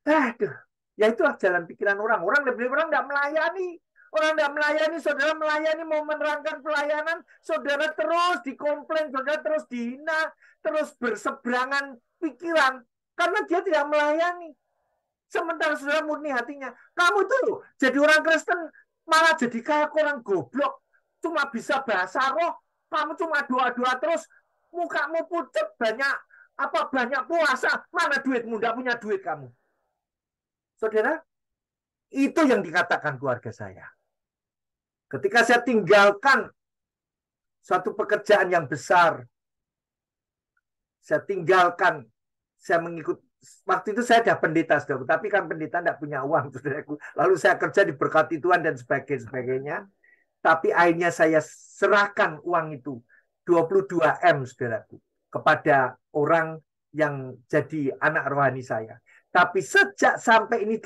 aduh. Ya itulah jalan pikiran orang. Orang lebih orang tidak melayani. Orang tidak melayani, saudara melayani, mau menerangkan pelayanan, saudara terus dikomplain, saudara terus dihina, terus berseberangan pikiran. Karena dia tidak melayani. Sementara saudara murni hatinya. Kamu itu jadi orang Kristen malah jadi kayak orang goblok cuma bisa bahasa roh kamu cuma doa-doa terus mukamu pucat banyak apa banyak puasa mana duitmu tidak punya duit kamu saudara itu yang dikatakan keluarga saya ketika saya tinggalkan suatu pekerjaan yang besar saya tinggalkan saya mengikuti waktu itu saya ada pendeta sudah, tapi kan pendeta tidak punya uang saudaraku. Lalu saya kerja di berkati Tuhan dan sebagainya. sebagainya. Tapi akhirnya saya serahkan uang itu 22 m saudaraku kepada orang yang jadi anak rohani saya. Tapi sejak sampai ini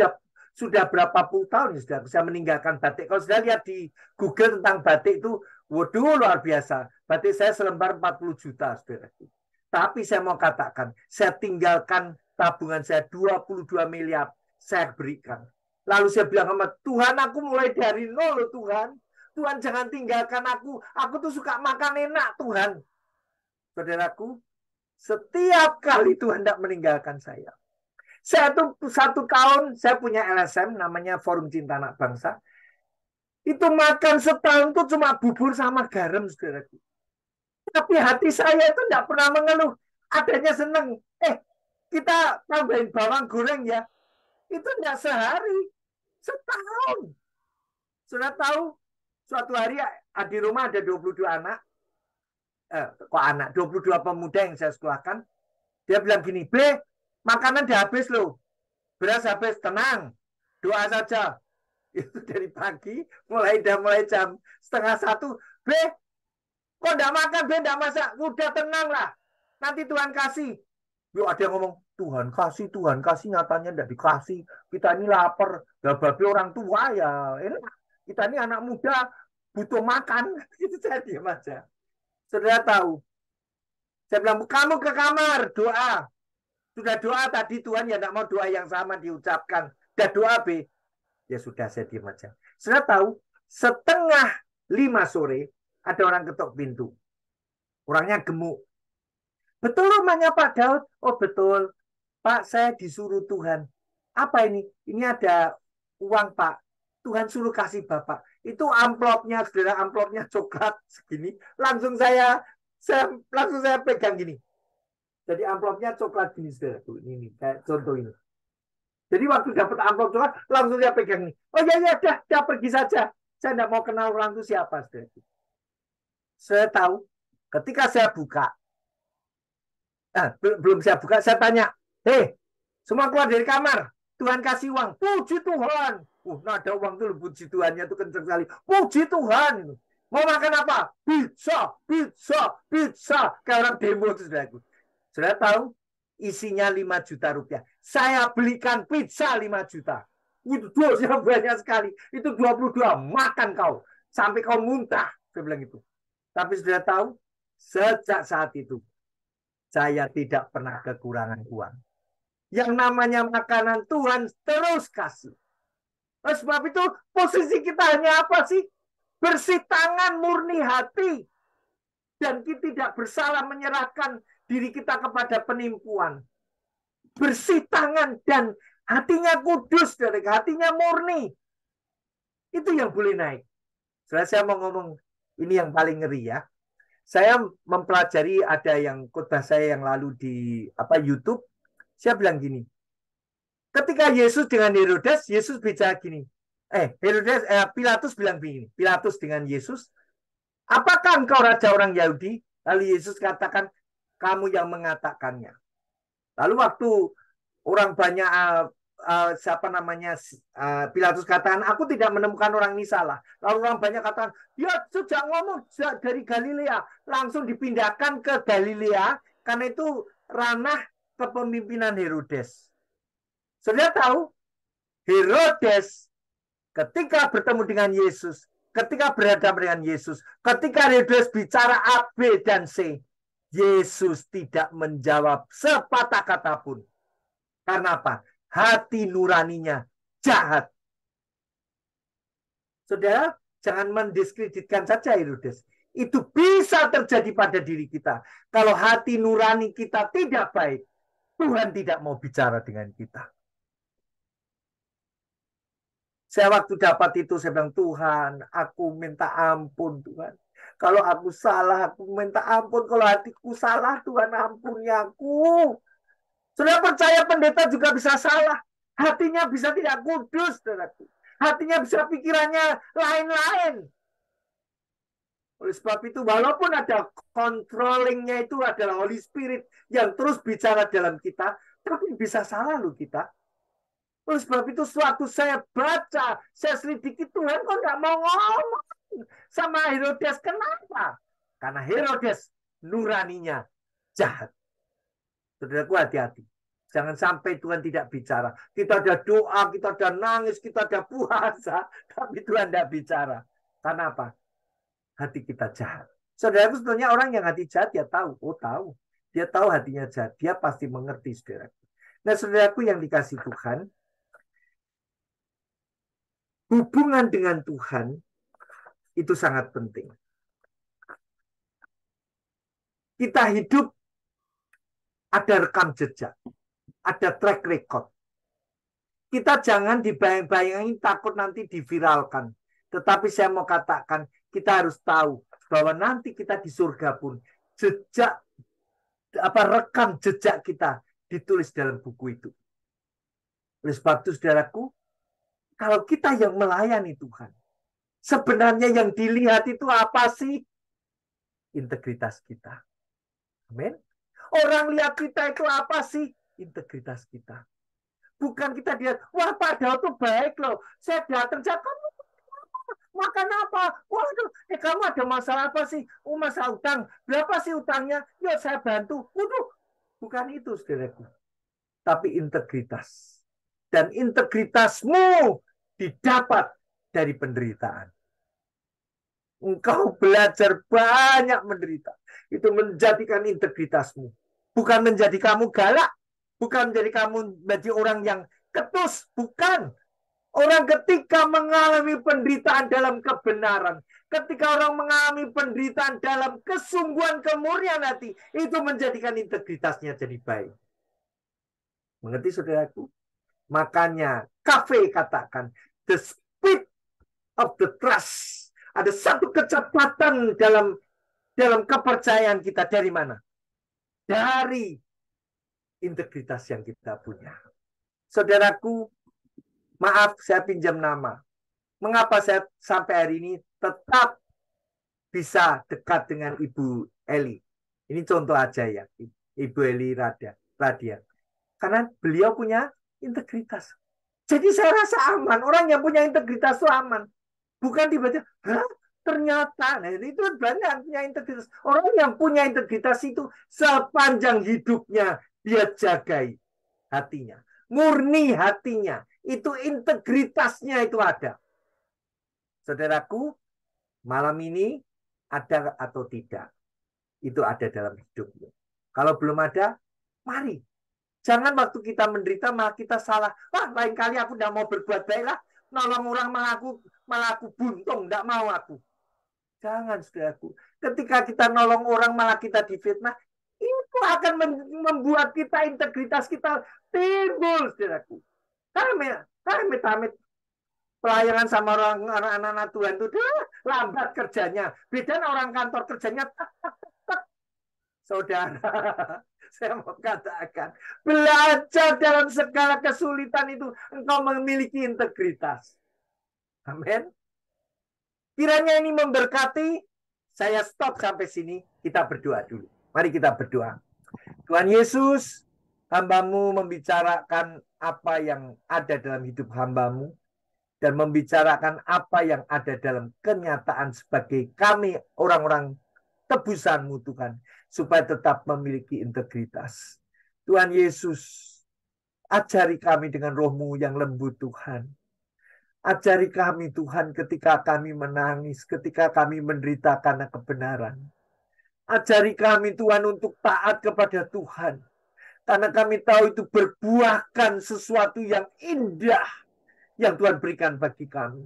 sudah berapa puluh tahun sudah bisa meninggalkan batik. Kalau sudah lihat di Google tentang batik itu, waduh luar biasa. Batik saya selembar 40 juta, saudaraku. Tapi saya mau katakan, saya tinggalkan tabungan saya 22 miliar saya berikan. Lalu saya bilang sama Tuhan, aku mulai dari nol Tuhan. Tuhan jangan tinggalkan aku. Aku tuh suka makan enak Tuhan. Saudaraku, setiap kali Tuhan tidak meninggalkan saya. Saya tuh satu tahun saya punya LSM namanya Forum Cinta Anak Bangsa. Itu makan setahun tuh cuma bubur sama garam, saudaraku. Tapi hati saya itu tidak pernah mengeluh. Adanya seneng. Eh, kita tambahin bawang goreng ya itu tidak sehari setahun sudah tahu suatu hari di rumah ada 22 anak eh, kok anak 22 pemuda yang saya sekolahkan dia bilang gini B makanan udah habis loh beras habis tenang doa saja itu dari pagi mulai dah mulai jam setengah satu B kok enggak makan B enggak masak udah tenang lah nanti Tuhan kasih yuk ada yang ngomong Tuhan kasih, Tuhan kasih, nyatanya tidak dikasih. Kita ini lapar, gak babi orang tua ya. ini Kita ini anak muda butuh makan. Itu saya diam aja. Sudah tahu. Saya bilang, kamu ke kamar, doa. Sudah doa tadi Tuhan ya tidak mau doa yang sama diucapkan. Sudah doa B. Ya sudah, saya diam aja. Sudah tahu, setengah lima sore ada orang ketok pintu. Orangnya gemuk. Betul rumahnya Pak Daud? Oh betul. Pak, saya disuruh Tuhan. Apa ini? Ini ada uang, Pak. Tuhan suruh kasih Bapak. Itu amplopnya, saudara, amplopnya coklat segini. Langsung saya, saya langsung saya pegang gini. Jadi amplopnya coklat gini, saudara. Tuh, ini, ini kayak contoh ini. Jadi waktu dapat amplop coklat, langsung saya pegang ini. Oh ya, ya, dah, dah pergi saja. Saya tidak mau kenal orang itu siapa, saudara. Saya tahu, ketika saya buka, eh, belum saya buka, saya tanya, Hei, semua keluar dari kamar. Tuhan kasih uang. Puji Tuhan. Uh, ada uang tuh puji Tuhannya itu kenceng sekali. Puji Tuhan. Mau makan apa? Pizza, pizza, pizza. Karena orang demo itu sudah aku. Sudah tahu? Isinya 5 juta rupiah. Saya belikan pizza 5 juta. Itu dosnya banyak sekali. Itu 22. Makan kau. Sampai kau muntah. Saya bilang itu. Tapi sudah tahu? Sejak saat itu, saya tidak pernah kekurangan uang. Yang namanya makanan Tuhan terus kasih. Oleh sebab itu posisi kita hanya apa sih? Bersih tangan, murni hati. Dan kita tidak bersalah menyerahkan diri kita kepada penipuan. Bersih tangan dan hatinya kudus, dari hatinya murni. Itu yang boleh naik. Setelah saya mau ngomong, ini yang paling ngeri ya. Saya mempelajari ada yang khotbah saya yang lalu di apa YouTube saya bilang gini. Ketika Yesus dengan Herodes, Yesus bicara gini. Eh, Herodes, eh, Pilatus bilang begini. Pilatus dengan Yesus, apakah engkau raja orang Yahudi? Lalu Yesus katakan, kamu yang mengatakannya. Lalu waktu orang banyak uh, uh, siapa namanya uh, Pilatus katakan aku tidak menemukan orang ini salah. Lalu orang banyak katakan ya sejak ngomong dari Galilea langsung dipindahkan ke Galilea karena itu ranah kepemimpinan Herodes. Saudara tahu, Herodes ketika bertemu dengan Yesus, ketika berhadapan dengan Yesus, ketika Herodes bicara A, B, dan C, Yesus tidak menjawab sepatah kata pun. Karena apa? Hati nuraninya jahat. Saudara, jangan mendiskreditkan saja Herodes. Itu bisa terjadi pada diri kita. Kalau hati nurani kita tidak baik, Tuhan tidak mau bicara dengan kita. Saya waktu dapat itu saya bilang Tuhan, aku minta ampun Tuhan. Kalau aku salah, aku minta ampun. Kalau hatiku salah, Tuhan ampuni aku. Sudah percaya pendeta juga bisa salah. Hatinya bisa tidak kudus, Hatinya bisa pikirannya lain-lain. Oleh sebab itu, walaupun ada controllingnya itu adalah Holy Spirit yang terus bicara dalam kita, tapi bisa salah loh kita. Oleh sebab itu, suatu saya baca, saya selidiki Tuhan kok nggak mau ngomong sama Herodes. Kenapa? Karena Herodes nuraninya jahat. Saudaraku hati-hati. Jangan sampai Tuhan tidak bicara. Kita ada doa, kita ada nangis, kita ada puasa, tapi Tuhan tidak bicara. Kenapa? hati kita jahat. Saudara itu sebetulnya orang yang hati jahat ya tahu. Oh tahu. Dia tahu hatinya jahat. Dia pasti mengerti saudara. Nah saudaraku yang dikasih Tuhan. Hubungan dengan Tuhan itu sangat penting. Kita hidup ada rekam jejak. Ada track record. Kita jangan dibayang bayangin takut nanti diviralkan. Tetapi saya mau katakan, kita harus tahu bahwa nanti kita di surga pun jejak apa rekam jejak kita ditulis dalam buku itu. Oleh sebab itu saudaraku, kalau kita yang melayani Tuhan, sebenarnya yang dilihat itu apa sih? Integritas kita. Amin. Orang lihat kita itu apa sih? Integritas kita. Bukan kita lihat, wah padahal tuh baik loh. Saya datang, saya Makan apa? Waduh, eh kamu ada masalah apa sih? Oh, masalah utang. Berapa sih utangnya? Yuk ya, saya bantu. Waduh, bukan itu saudaraku. Tapi integritas. Dan integritasmu didapat dari penderitaan. Engkau belajar banyak menderita. Itu menjadikan integritasmu. Bukan menjadi kamu galak. Bukan menjadi kamu menjadi orang yang ketus. Bukan Orang ketika mengalami penderitaan dalam kebenaran, ketika orang mengalami penderitaan dalam kesungguhan kemurnian hati, itu menjadikan integritasnya jadi baik. Mengerti saudaraku? Makanya kafe katakan the speed of the trust. Ada satu kecepatan dalam dalam kepercayaan kita dari mana? Dari integritas yang kita punya. Saudaraku, maaf saya pinjam nama. Mengapa saya sampai hari ini tetap bisa dekat dengan Ibu Eli? Ini contoh aja ya, Ibu Eli Radia. Radia. Karena beliau punya integritas. Jadi saya rasa aman. Orang yang punya integritas itu aman. Bukan tiba-tiba, ternyata nah itu banyak punya integritas orang yang punya integritas itu sepanjang hidupnya dia jagai hatinya murni hatinya itu integritasnya itu ada. Saudaraku, malam ini ada atau tidak. Itu ada dalam hidupmu. Kalau belum ada, mari. Jangan waktu kita menderita malah kita salah. Wah, lain kali aku tidak mau berbuat baik lah, Nolong orang malah aku, malah aku buntung. Tidak mau aku. Jangan, saudaraku. Ketika kita nolong orang malah kita difitnah, itu akan membuat kita integritas kita timbul, saudaraku kami kami pamit pelayanan sama orang anak-anak Tuhan itu dah, lambat kerjanya. Beda orang kantor kerjanya Saudara, saya mau katakan, belajar dalam segala kesulitan itu engkau memiliki integritas. Amin. Kiranya ini memberkati. Saya stop sampai sini. Kita berdoa dulu. Mari kita berdoa. Tuhan Yesus, Hambamu membicarakan apa yang ada dalam hidup hambamu dan membicarakan apa yang ada dalam kenyataan sebagai kami orang-orang tebusanmu Tuhan supaya tetap memiliki integritas. Tuhan Yesus, ajari kami dengan rohmu yang lembut Tuhan. Ajari kami Tuhan ketika kami menangis, ketika kami menderita karena kebenaran. Ajari kami Tuhan untuk taat kepada Tuhan. Karena kami tahu itu berbuahkan sesuatu yang indah yang Tuhan berikan bagi kami.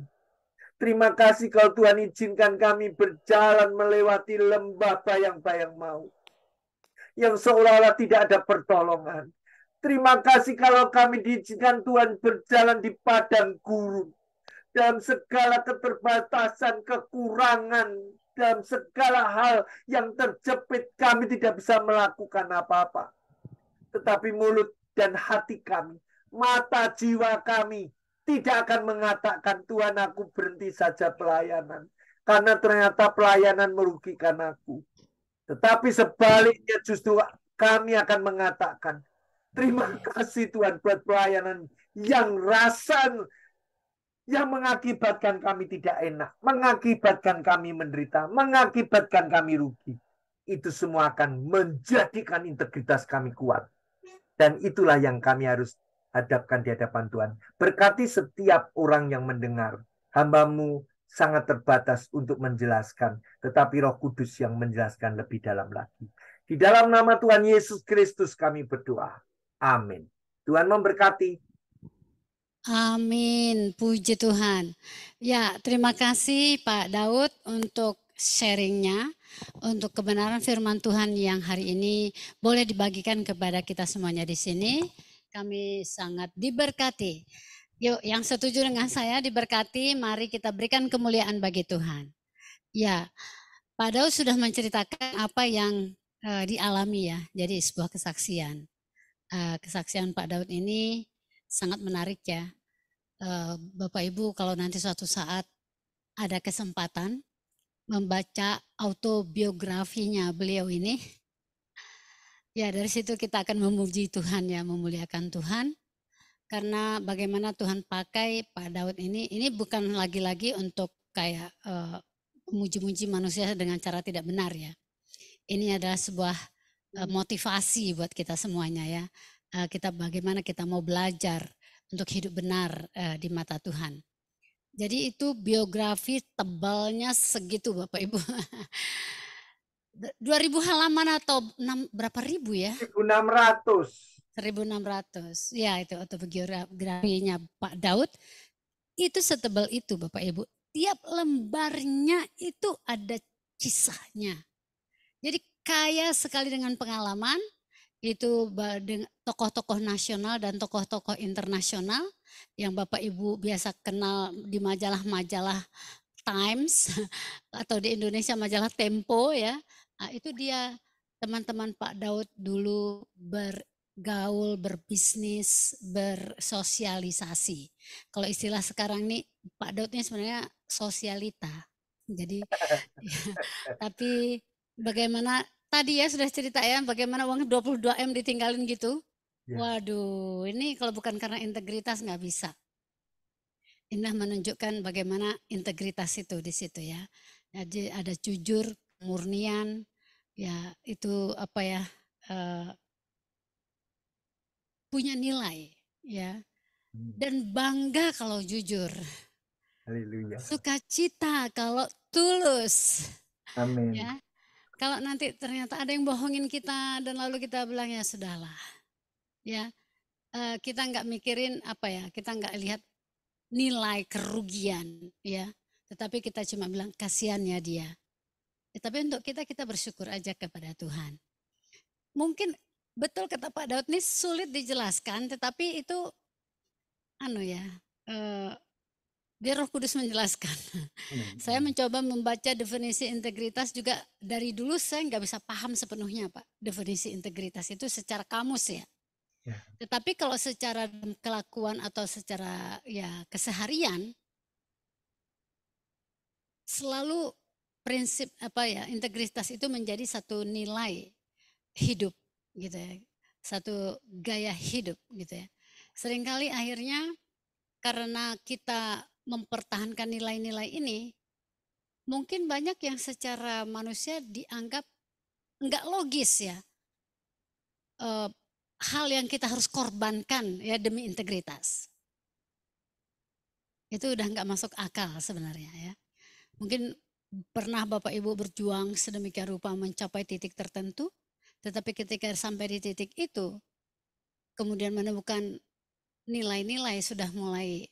Terima kasih kalau Tuhan izinkan kami berjalan melewati lembah bayang-bayang maut. Yang seolah-olah tidak ada pertolongan. Terima kasih kalau kami diizinkan Tuhan berjalan di padang gurun. Dalam segala keterbatasan, kekurangan, dalam segala hal yang terjepit kami tidak bisa melakukan apa-apa. Tetapi mulut dan hati kami, mata jiwa kami tidak akan mengatakan Tuhan aku berhenti saja pelayanan. Karena ternyata pelayanan merugikan aku. Tetapi sebaliknya justru kami akan mengatakan, terima kasih Tuhan buat pelayanan yang rasan yang mengakibatkan kami tidak enak, mengakibatkan kami menderita, mengakibatkan kami rugi. Itu semua akan menjadikan integritas kami kuat. Dan itulah yang kami harus hadapkan di hadapan Tuhan. Berkati setiap orang yang mendengar. Hambamu sangat terbatas untuk menjelaskan. Tetapi roh kudus yang menjelaskan lebih dalam lagi. Di dalam nama Tuhan Yesus Kristus kami berdoa. Amin. Tuhan memberkati. Amin, puji Tuhan. Ya, terima kasih Pak Daud untuk sharingnya untuk kebenaran firman Tuhan yang hari ini boleh dibagikan kepada kita semuanya di sini. Kami sangat diberkati. Yuk, yang setuju dengan saya diberkati, mari kita berikan kemuliaan bagi Tuhan. Ya, Pak sudah menceritakan apa yang uh, dialami ya, jadi sebuah kesaksian. Uh, kesaksian Pak Daud ini sangat menarik ya. Uh, Bapak Ibu kalau nanti suatu saat ada kesempatan membaca autobiografinya beliau ini. Ya, dari situ kita akan memuji Tuhan ya, memuliakan Tuhan. Karena bagaimana Tuhan pakai Pak Daud ini, ini bukan lagi-lagi untuk kayak eh, memuji muji uh, manusia dengan cara tidak benar ya. Ini adalah sebuah uh, motivasi buat kita semuanya ya. Uh, kita bagaimana kita mau belajar untuk hidup benar uh, di mata Tuhan. Jadi itu biografi tebalnya segitu Bapak Ibu. 2000 halaman atau 6, berapa ribu ya? 1600. 1600. Ya itu autobiografinya Pak Daud. Itu setebal itu Bapak Ibu. Tiap lembarnya itu ada kisahnya. Jadi kaya sekali dengan pengalaman, itu tokoh-tokoh nasional dan tokoh-tokoh internasional yang Bapak Ibu biasa kenal di majalah-majalah Times atau di Indonesia majalah Tempo ya. Nah, itu dia teman-teman Pak Daud dulu bergaul, berbisnis, bersosialisasi. Kalau istilah sekarang nih Pak Daudnya sebenarnya sosialita. Jadi ya, tapi bagaimana Tadi ya sudah cerita ya bagaimana uang 22M ditinggalin gitu. Ya. Waduh, ini kalau bukan karena integritas nggak bisa. Indah menunjukkan bagaimana integritas itu di situ ya. Jadi ada jujur, murnian, ya itu apa ya uh, punya nilai ya hmm. dan bangga kalau jujur. Haleluya. cita kalau tulus. Amin. Ya, kalau nanti ternyata ada yang bohongin kita dan lalu kita bilang ya sudahlah, ya eh, kita nggak mikirin apa ya, kita nggak lihat nilai kerugian, ya. Tetapi kita cuma bilang kasihan ya dia. Ya, tapi untuk kita kita bersyukur aja kepada Tuhan. Mungkin betul kata Pak Daud ini sulit dijelaskan, tetapi itu anu ya, uh, biar Roh Kudus menjelaskan. Hmm. saya mencoba membaca definisi integritas juga dari dulu saya nggak bisa paham sepenuhnya Pak. Definisi integritas itu secara kamus ya. ya. Tetapi kalau secara kelakuan atau secara ya keseharian selalu prinsip apa ya integritas itu menjadi satu nilai hidup gitu ya. Satu gaya hidup gitu ya. Seringkali akhirnya karena kita mempertahankan nilai-nilai ini, mungkin banyak yang secara manusia dianggap nggak logis ya. E, hal yang kita harus korbankan ya demi integritas. Itu udah nggak masuk akal sebenarnya ya. Mungkin pernah Bapak Ibu berjuang sedemikian rupa mencapai titik tertentu, tetapi ketika sampai di titik itu, kemudian menemukan nilai-nilai sudah mulai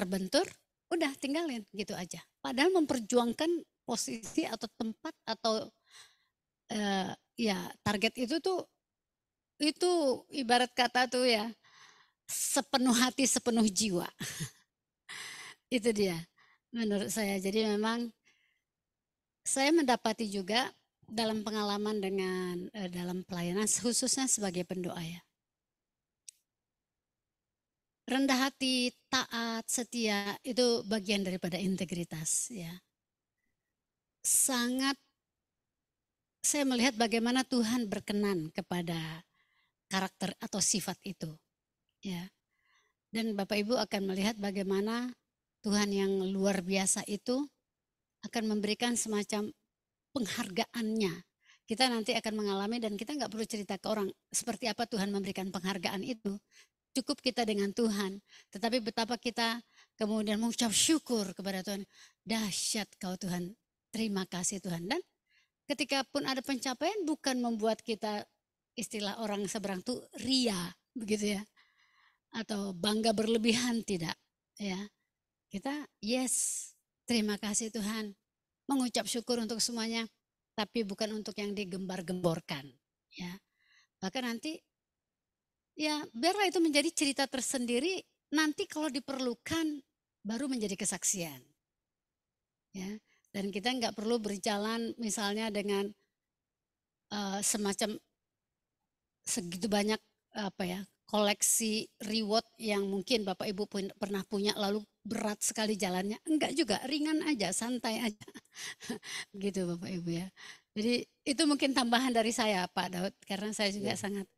terbentur, udah tinggalin gitu aja. Padahal memperjuangkan posisi atau tempat atau uh, ya target itu tuh itu ibarat kata tuh ya sepenuh hati sepenuh jiwa. itu dia menurut saya. Jadi memang saya mendapati juga dalam pengalaman dengan uh, dalam pelayanan khususnya sebagai pendoa ya rendah hati, taat, setia itu bagian daripada integritas ya. Sangat saya melihat bagaimana Tuhan berkenan kepada karakter atau sifat itu ya. Dan Bapak Ibu akan melihat bagaimana Tuhan yang luar biasa itu akan memberikan semacam penghargaannya. Kita nanti akan mengalami dan kita nggak perlu cerita ke orang seperti apa Tuhan memberikan penghargaan itu cukup kita dengan Tuhan. Tetapi betapa kita kemudian mengucap syukur kepada Tuhan. Dahsyat kau Tuhan. Terima kasih Tuhan. Dan ketika pun ada pencapaian bukan membuat kita istilah orang seberang itu ria begitu ya atau bangga berlebihan tidak ya kita yes terima kasih Tuhan mengucap syukur untuk semuanya tapi bukan untuk yang digembar-gemborkan ya bahkan nanti Ya, biarlah itu menjadi cerita tersendiri. Nanti kalau diperlukan, baru menjadi kesaksian. Ya, dan kita nggak perlu berjalan misalnya dengan uh, semacam segitu banyak apa ya koleksi reward yang mungkin Bapak Ibu pun, pernah punya lalu berat sekali jalannya. Enggak juga, ringan aja, santai aja. gitu Bapak Ibu ya. Jadi itu mungkin tambahan dari saya Pak Daud karena saya juga ya. sangat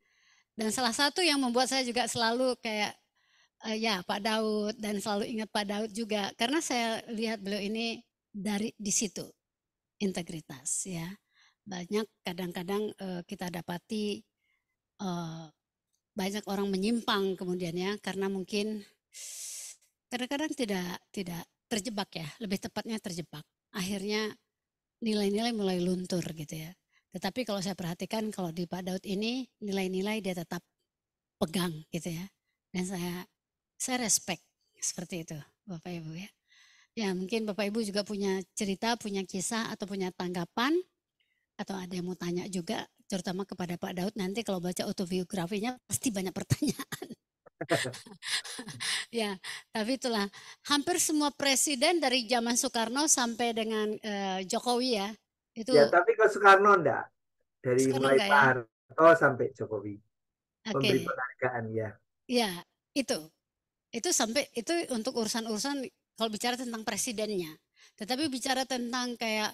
dan salah satu yang membuat saya juga selalu kayak uh, ya Pak Daud dan selalu ingat Pak Daud juga karena saya lihat beliau ini dari di situ integritas ya. Banyak kadang-kadang uh, kita dapati uh, banyak orang menyimpang kemudian ya karena mungkin kadang-kadang tidak tidak terjebak ya, lebih tepatnya terjebak. Akhirnya nilai-nilai mulai luntur gitu ya. Tetapi kalau saya perhatikan kalau di Pak Daud ini nilai-nilai dia tetap pegang gitu ya. Dan saya saya respect seperti itu Bapak Ibu ya. Ya mungkin Bapak Ibu juga punya cerita, punya kisah atau punya tanggapan atau ada yang mau tanya juga terutama kepada Pak Daud nanti kalau baca autobiografinya pasti banyak pertanyaan. ya, tapi itulah hampir semua presiden dari zaman Soekarno sampai dengan eh, Jokowi ya itu... Ya, tapi ke Soekarno enggak? Dari Soekarno mulai Pak Harto ya? sampai Jokowi. Okay. Memberi penghargaan ya. Ya, itu. Itu sampai itu untuk urusan-urusan kalau bicara tentang presidennya. Tetapi bicara tentang kayak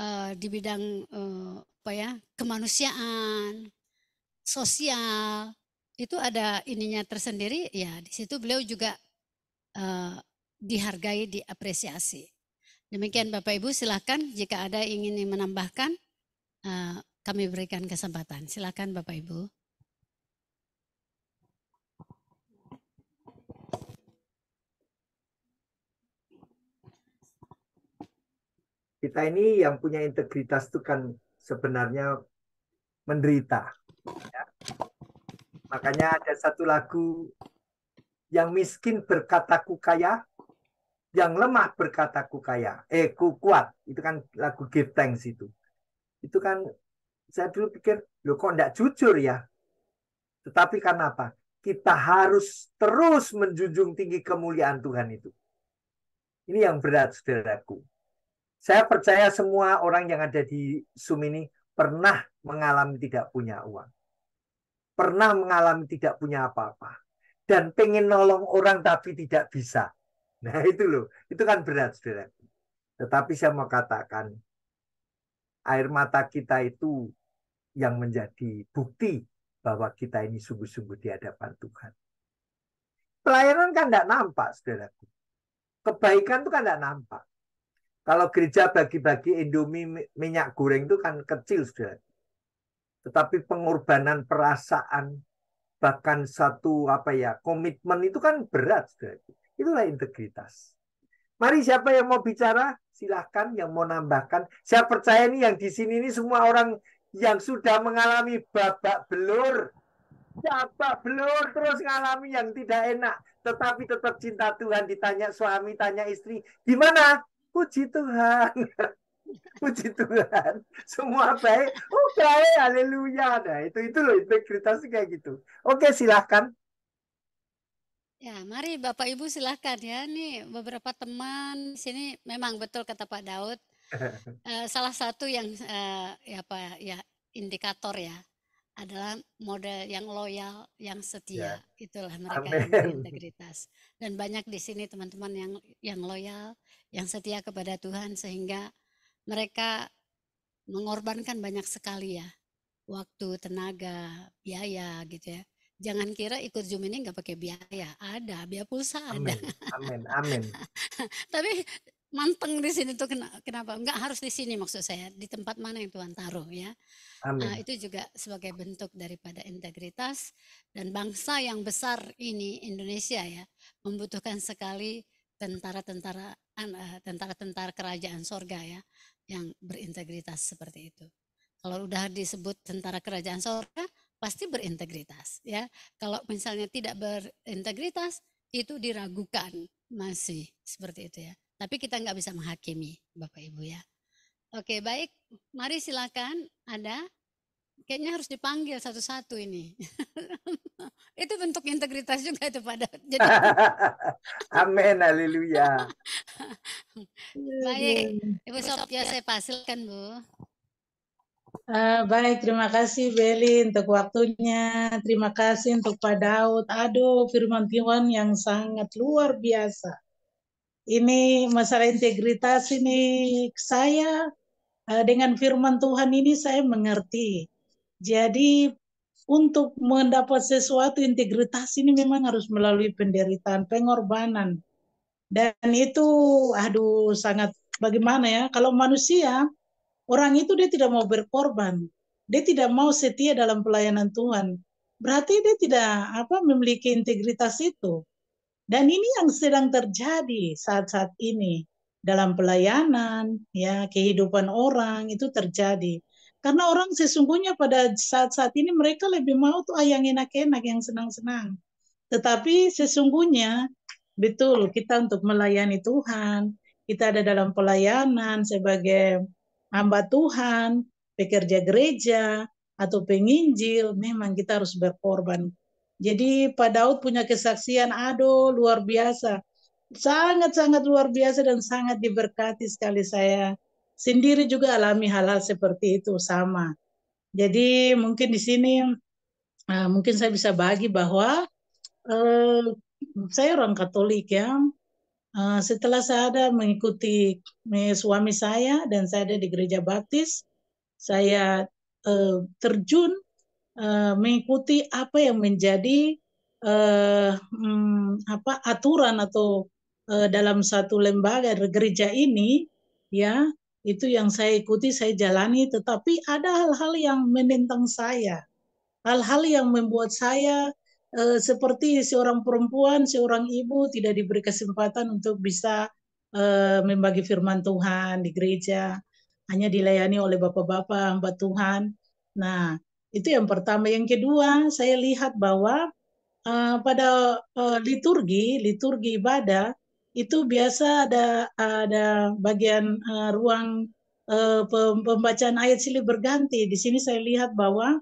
uh, di bidang uh, apa ya? kemanusiaan, sosial, itu ada ininya tersendiri ya di situ beliau juga uh, dihargai, diapresiasi. Demikian Bapak Ibu, silakan jika ada ingin menambahkan, eh, kami berikan kesempatan. Silakan Bapak Ibu. Kita ini yang punya integritas itu kan sebenarnya menderita. Ya. Makanya ada satu lagu yang miskin berkataku kaya, yang lemah berkata ku kaya, eh ku kuat. Itu kan lagu Give Thanks itu. Itu kan saya dulu pikir, lo kok enggak jujur ya? Tetapi karena apa? Kita harus terus menjunjung tinggi kemuliaan Tuhan itu. Ini yang berat, saudaraku. Saya percaya semua orang yang ada di Zoom ini pernah mengalami tidak punya uang. Pernah mengalami tidak punya apa-apa. Dan pengen nolong orang tapi tidak bisa Nah itu loh, itu kan berat saudara. Tetapi saya mau katakan, air mata kita itu yang menjadi bukti bahwa kita ini sungguh-sungguh di hadapan Tuhan. Pelayanan kan tidak nampak, saudaraku. Kebaikan itu kan tidak nampak. Kalau gereja bagi-bagi Indomie minyak goreng itu kan kecil, saudara. Tetapi pengorbanan perasaan, bahkan satu apa ya komitmen itu kan berat, saudara. Itulah integritas. Mari siapa yang mau bicara, silahkan yang mau nambahkan. Saya percaya nih yang di sini ini semua orang yang sudah mengalami babak belur. Babak belur terus mengalami yang tidak enak. Tetapi tetap cinta Tuhan ditanya suami, tanya istri. Gimana? Puji Tuhan. Puji Tuhan. Semua baik. Oke, oh, okay, haleluya. Nah, itu itu loh integritas kayak gitu. Oke, silahkan. Ya, mari Bapak Ibu silahkan ya. Nih beberapa teman di sini memang betul kata Pak Daud. Eh, salah satu yang eh, ya apa ya indikator ya adalah model yang loyal, yang setia. Ya. Itulah mereka yang integritas Dan banyak di sini teman-teman yang yang loyal, yang setia kepada Tuhan sehingga mereka mengorbankan banyak sekali ya waktu, tenaga, biaya gitu ya Jangan kira ikut Zoom ini nggak pakai biaya, ada biaya pulsa amin, ada. Amin, amin. Tapi manteng di sini tuh kenapa? Nggak harus di sini maksud saya, di tempat mana yang Tuhan taruh ya. Amin. Nah, itu juga sebagai bentuk daripada integritas dan bangsa yang besar ini Indonesia ya membutuhkan sekali tentara-tentara eh, tentara-tentara kerajaan sorga ya yang berintegritas seperti itu. Kalau udah disebut tentara kerajaan sorga, pasti berintegritas ya. Kalau misalnya tidak berintegritas itu diragukan masih seperti itu ya. Tapi kita nggak bisa menghakimi Bapak Ibu ya. Oke baik, mari silakan ada. Kayaknya harus dipanggil satu-satu ini. itu bentuk integritas juga itu pada. Jadi... Amin, haleluya. baik, Ibu Sofia saya pasilkan Bu. Uh, baik, terima kasih Beli untuk waktunya. Terima kasih untuk Pak Daud. Aduh, firman Tuhan yang sangat luar biasa. Ini masalah integritas ini saya uh, dengan firman Tuhan ini saya mengerti. Jadi untuk mendapat sesuatu integritas ini memang harus melalui penderitaan, pengorbanan. Dan itu aduh sangat bagaimana ya kalau manusia Orang itu dia tidak mau berkorban, dia tidak mau setia dalam pelayanan Tuhan. Berarti dia tidak apa memiliki integritas itu. Dan ini yang sedang terjadi saat-saat ini dalam pelayanan, ya kehidupan orang itu terjadi. Karena orang sesungguhnya pada saat-saat ini mereka lebih mau tuh ah, yang enak-enak, yang senang-senang. Tetapi sesungguhnya betul kita untuk melayani Tuhan, kita ada dalam pelayanan sebagai hamba Tuhan, pekerja gereja, atau penginjil, memang kita harus berkorban. Jadi Pak Daud punya kesaksian, aduh luar biasa. Sangat-sangat luar biasa dan sangat diberkati sekali saya. Sendiri juga alami hal-hal seperti itu, sama. Jadi mungkin di sini, eh, mungkin saya bisa bagi bahwa eh, saya orang Katolik ya, Eh, setelah saya ada mengikuti suami saya dan saya ada di gereja baptis, saya eh, terjun eh, mengikuti apa yang menjadi hmm, apa aturan atau dalam satu lembaga gereja ini, ya itu yang saya ikuti, saya jalani. Tetapi ada hal-hal yang menentang saya, hal-hal yang membuat saya Eh, seperti seorang perempuan, seorang ibu tidak diberi kesempatan untuk bisa eh, membagi firman Tuhan di gereja, hanya dilayani oleh bapak-bapak hamba Tuhan. Nah, itu yang pertama. Yang kedua, saya lihat bahwa eh, pada liturgi, liturgi ibadah itu biasa ada ada bagian ruang pembacaan ayat silih berganti. Di sini saya lihat bahwa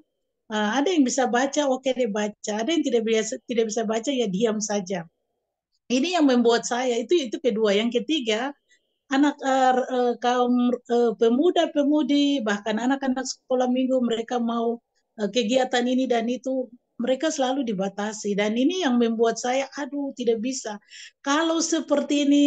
uh, ada yang bisa baca oke okay, dia baca ada yang tidak biasa tidak bisa baca ya diam saja ini yang membuat saya itu itu kedua yang ketiga anak uh, kaum uh, pemuda pemudi bahkan anak-anak sekolah minggu mereka mau uh, kegiatan ini dan itu mereka selalu dibatasi dan ini yang membuat saya aduh tidak bisa kalau seperti ini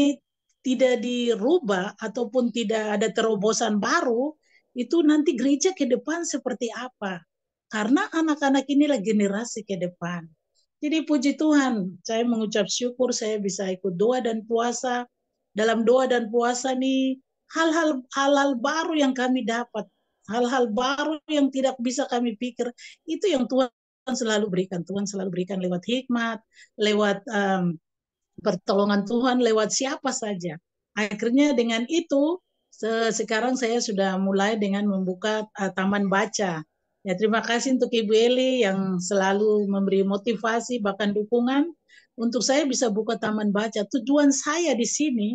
tidak dirubah ataupun tidak ada terobosan baru itu nanti gereja ke depan seperti apa karena anak-anak inilah generasi ke depan. Jadi puji Tuhan, saya mengucap syukur saya bisa ikut doa dan puasa. Dalam doa dan puasa nih, hal-hal halal baru yang kami dapat, hal-hal baru yang tidak bisa kami pikir, itu yang Tuhan selalu berikan. Tuhan selalu berikan lewat hikmat, lewat um, pertolongan Tuhan, lewat siapa saja. Akhirnya dengan itu, sekarang saya sudah mulai dengan membuka eh, taman baca Ya, terima kasih untuk Ibu Eli yang hmm. selalu memberi motivasi bahkan dukungan untuk saya bisa buka taman baca. Tujuan saya di sini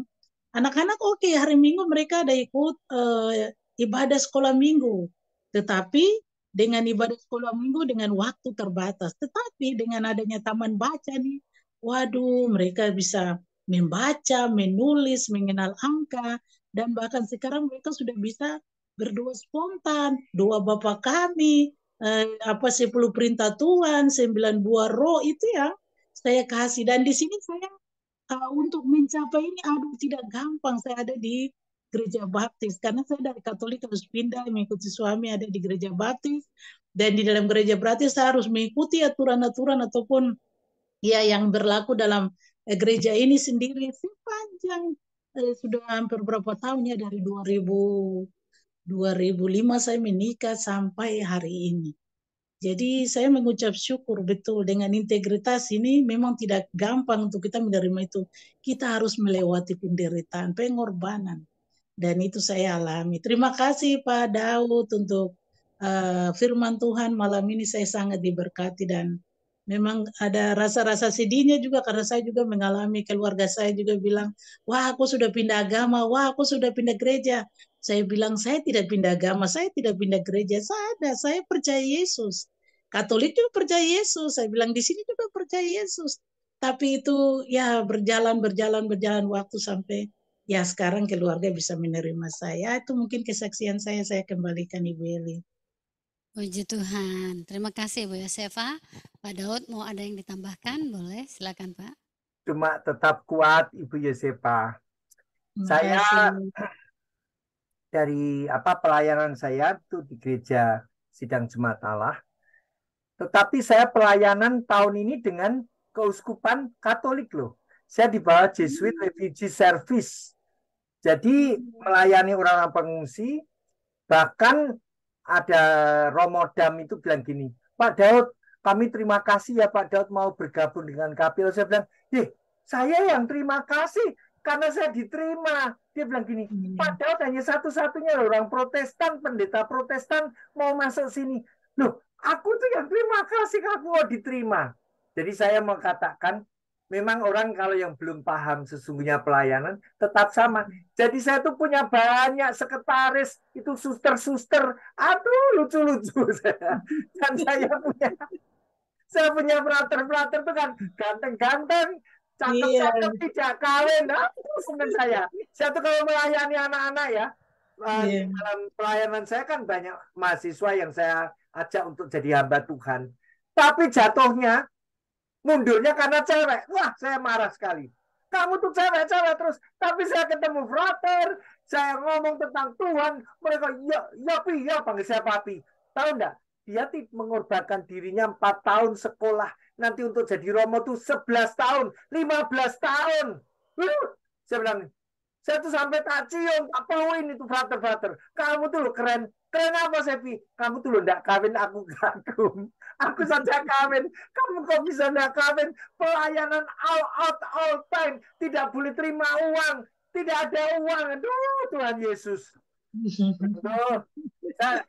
anak-anak oke okay, hari Minggu mereka ada ikut uh, ibadah sekolah Minggu. Tetapi dengan ibadah sekolah Minggu dengan waktu terbatas. Tetapi dengan adanya taman baca nih, waduh mereka bisa membaca, menulis, mengenal angka dan bahkan sekarang mereka sudah bisa berdoa spontan, doa Bapa kami, eh, apa sepuluh perintah Tuhan, sembilan buah roh itu ya saya kasih dan di sini saya uh, untuk mencapai ini aduh tidak gampang saya ada di gereja baptis karena saya dari Katolik harus pindah mengikuti suami ada di gereja baptis dan di dalam gereja baptis saya harus mengikuti aturan-aturan ataupun ya yang berlaku dalam eh, gereja ini sendiri sepanjang eh, sudah hampir berapa tahunnya dari 2000 2005 saya menikah sampai hari ini. Jadi saya mengucap syukur betul dengan integritas ini memang tidak gampang untuk kita menerima itu. Kita harus melewati penderitaan, pengorbanan. Dan itu saya alami. Terima kasih Pak Daud untuk uh, firman Tuhan malam ini saya sangat diberkati dan memang ada rasa-rasa sedihnya juga karena saya juga mengalami keluarga saya juga bilang, wah aku sudah pindah agama, wah aku sudah pindah gereja. Saya bilang saya tidak pindah agama, saya tidak pindah gereja, saya ada, saya percaya Yesus. Katolik juga percaya Yesus, saya bilang di sini juga percaya Yesus. Tapi itu ya berjalan berjalan berjalan waktu sampai ya sekarang keluarga bisa menerima saya. Itu mungkin kesaksian saya saya kembalikan Ibu Eli. Puji Tuhan. Terima kasih Bu Yosefa. Pak Daud mau ada yang ditambahkan? Boleh, silakan Pak. Cuma tetap kuat Ibu Yosefa. Saya dari apa pelayanan saya itu di gereja sidang jemaat Allah. Tetapi saya pelayanan tahun ini dengan keuskupan Katolik loh. Saya di bawah Jesuit hmm. Refugee Service. Jadi melayani orang-orang pengungsi, bahkan ada Dam itu bilang gini, Pak Daud, kami terima kasih ya Pak Daud mau bergabung dengan Kapil. Saya bilang, eh, saya yang terima kasih karena saya diterima. Dia bilang gini, hmm. Pak Daud hanya satu-satunya orang Protestan, pendeta Protestan mau masuk sini. Loh, aku tuh yang terima kasih aku mau diterima. Jadi saya mengatakan memang orang kalau yang belum paham sesungguhnya pelayanan tetap sama. Jadi saya tuh punya banyak sekretaris, itu suster-suster. Aduh, lucu-lucu saya. Dan saya punya saya punya prater-prater tuh kan ganteng-ganteng, cantik-cantik. Iya. tidak kawin. Aduh, seneng saya. Saya tuh kalau melayani anak-anak ya, yeah. Iya. dalam pelayanan saya kan banyak mahasiswa yang saya ajak untuk jadi hamba Tuhan. Tapi jatuhnya mundurnya karena cewek. Wah, saya marah sekali. Kamu tuh cewek-cewek terus, tapi saya ketemu frater, saya ngomong tentang Tuhan, mereka ya ya pi ya panggil saya papi. Tahu enggak? Dia mengorbankan dirinya 4 tahun sekolah. Nanti untuk jadi romo tuh 11 tahun, 15 tahun. Uh, saya bilang, saya tuh sampai tak cium, tak peluin itu frater-frater. Kamu tuh lo keren. Keren apa, Sepi? Kamu tuh lo enggak kawin, aku kagum. Aku saja kawin. Kamu kok bisa tidak kawin? Pelayanan all out, all time. Tidak boleh terima uang. Tidak ada uang. Aduh, Tuhan Yesus. Aduh.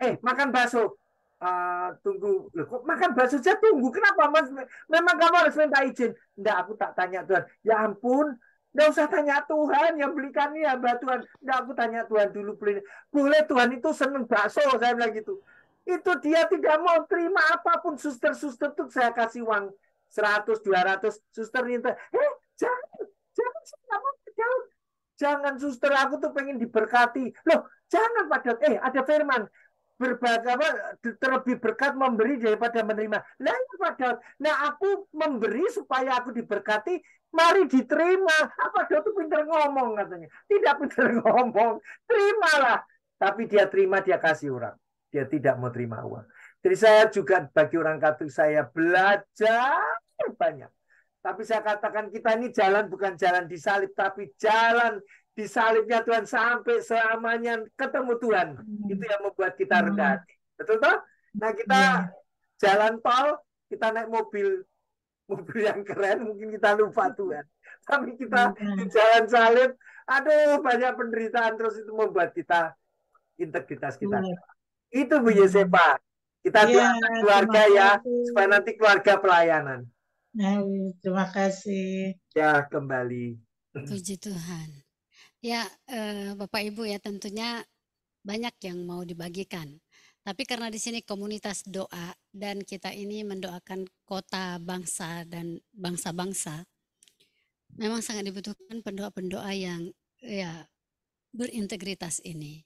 Eh, makan bakso. Uh, tunggu Loh, kok makan bakso saja tunggu kenapa mas memang kamu harus minta izin enggak aku tak tanya Tuhan ya ampun ndak usah tanya Tuhan yang belikan ya, mbak Tuhan. ndak aku tanya Tuhan dulu beli. Boleh Tuhan itu seneng bakso, saya bilang gitu itu dia tidak mau terima apapun suster-suster tuh saya kasih uang 100 200 suster itu eh jangan jangan saya mau jangan jangan suster aku tuh pengen diberkati loh jangan pada eh ada firman berbagai terlebih berkat memberi daripada menerima. Nah, padahal, nah aku memberi supaya aku diberkati, mari diterima. Apa ah, dia tuh pinter ngomong katanya. Tidak pinter ngomong, terimalah. Tapi dia terima, dia kasih orang dia tidak mau terima uang. Jadi saya juga bagi orang Katolik saya belajar banyak. Tapi saya katakan kita ini jalan bukan jalan disalib, tapi jalan disalibnya Tuhan sampai selamanya ketemu Tuhan. Hmm. Itu yang membuat kita hmm. rendah hati. Betul toh? Nah kita iya. jalan tol, kita naik mobil mobil yang keren mungkin kita lupa Tuhan. Tapi kita iya. di jalan salib, aduh banyak penderitaan terus itu membuat kita integritas kita. Iya. Itu Bu Yosepa. Kita ya, doakan keluarga ya supaya nanti keluarga pelayanan. Amin. Terima kasih. Ya kembali. Puji Tuhan. Ya eh, Bapak Ibu ya tentunya banyak yang mau dibagikan. Tapi karena di sini komunitas doa dan kita ini mendoakan kota, bangsa dan bangsa-bangsa, memang sangat dibutuhkan pendoa-pendoa yang ya berintegritas ini.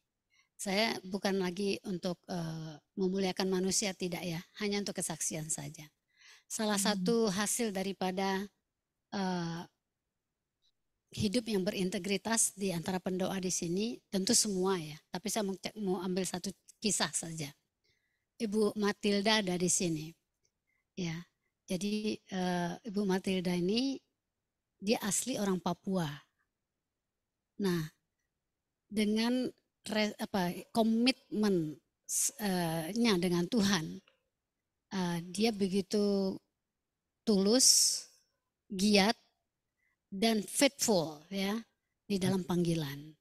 Saya bukan lagi untuk uh, memuliakan manusia tidak ya, hanya untuk kesaksian saja. Salah hmm. satu hasil daripada uh, hidup yang berintegritas di antara pendoa di sini tentu semua ya. Tapi saya mau, ambil satu kisah saja. Ibu Matilda ada di sini. Ya. Jadi uh, Ibu Matilda ini dia asli orang Papua. Nah, dengan re, apa komitmennya uh, dengan Tuhan uh, dia begitu tulus giat dan faithful ya di dalam panggilan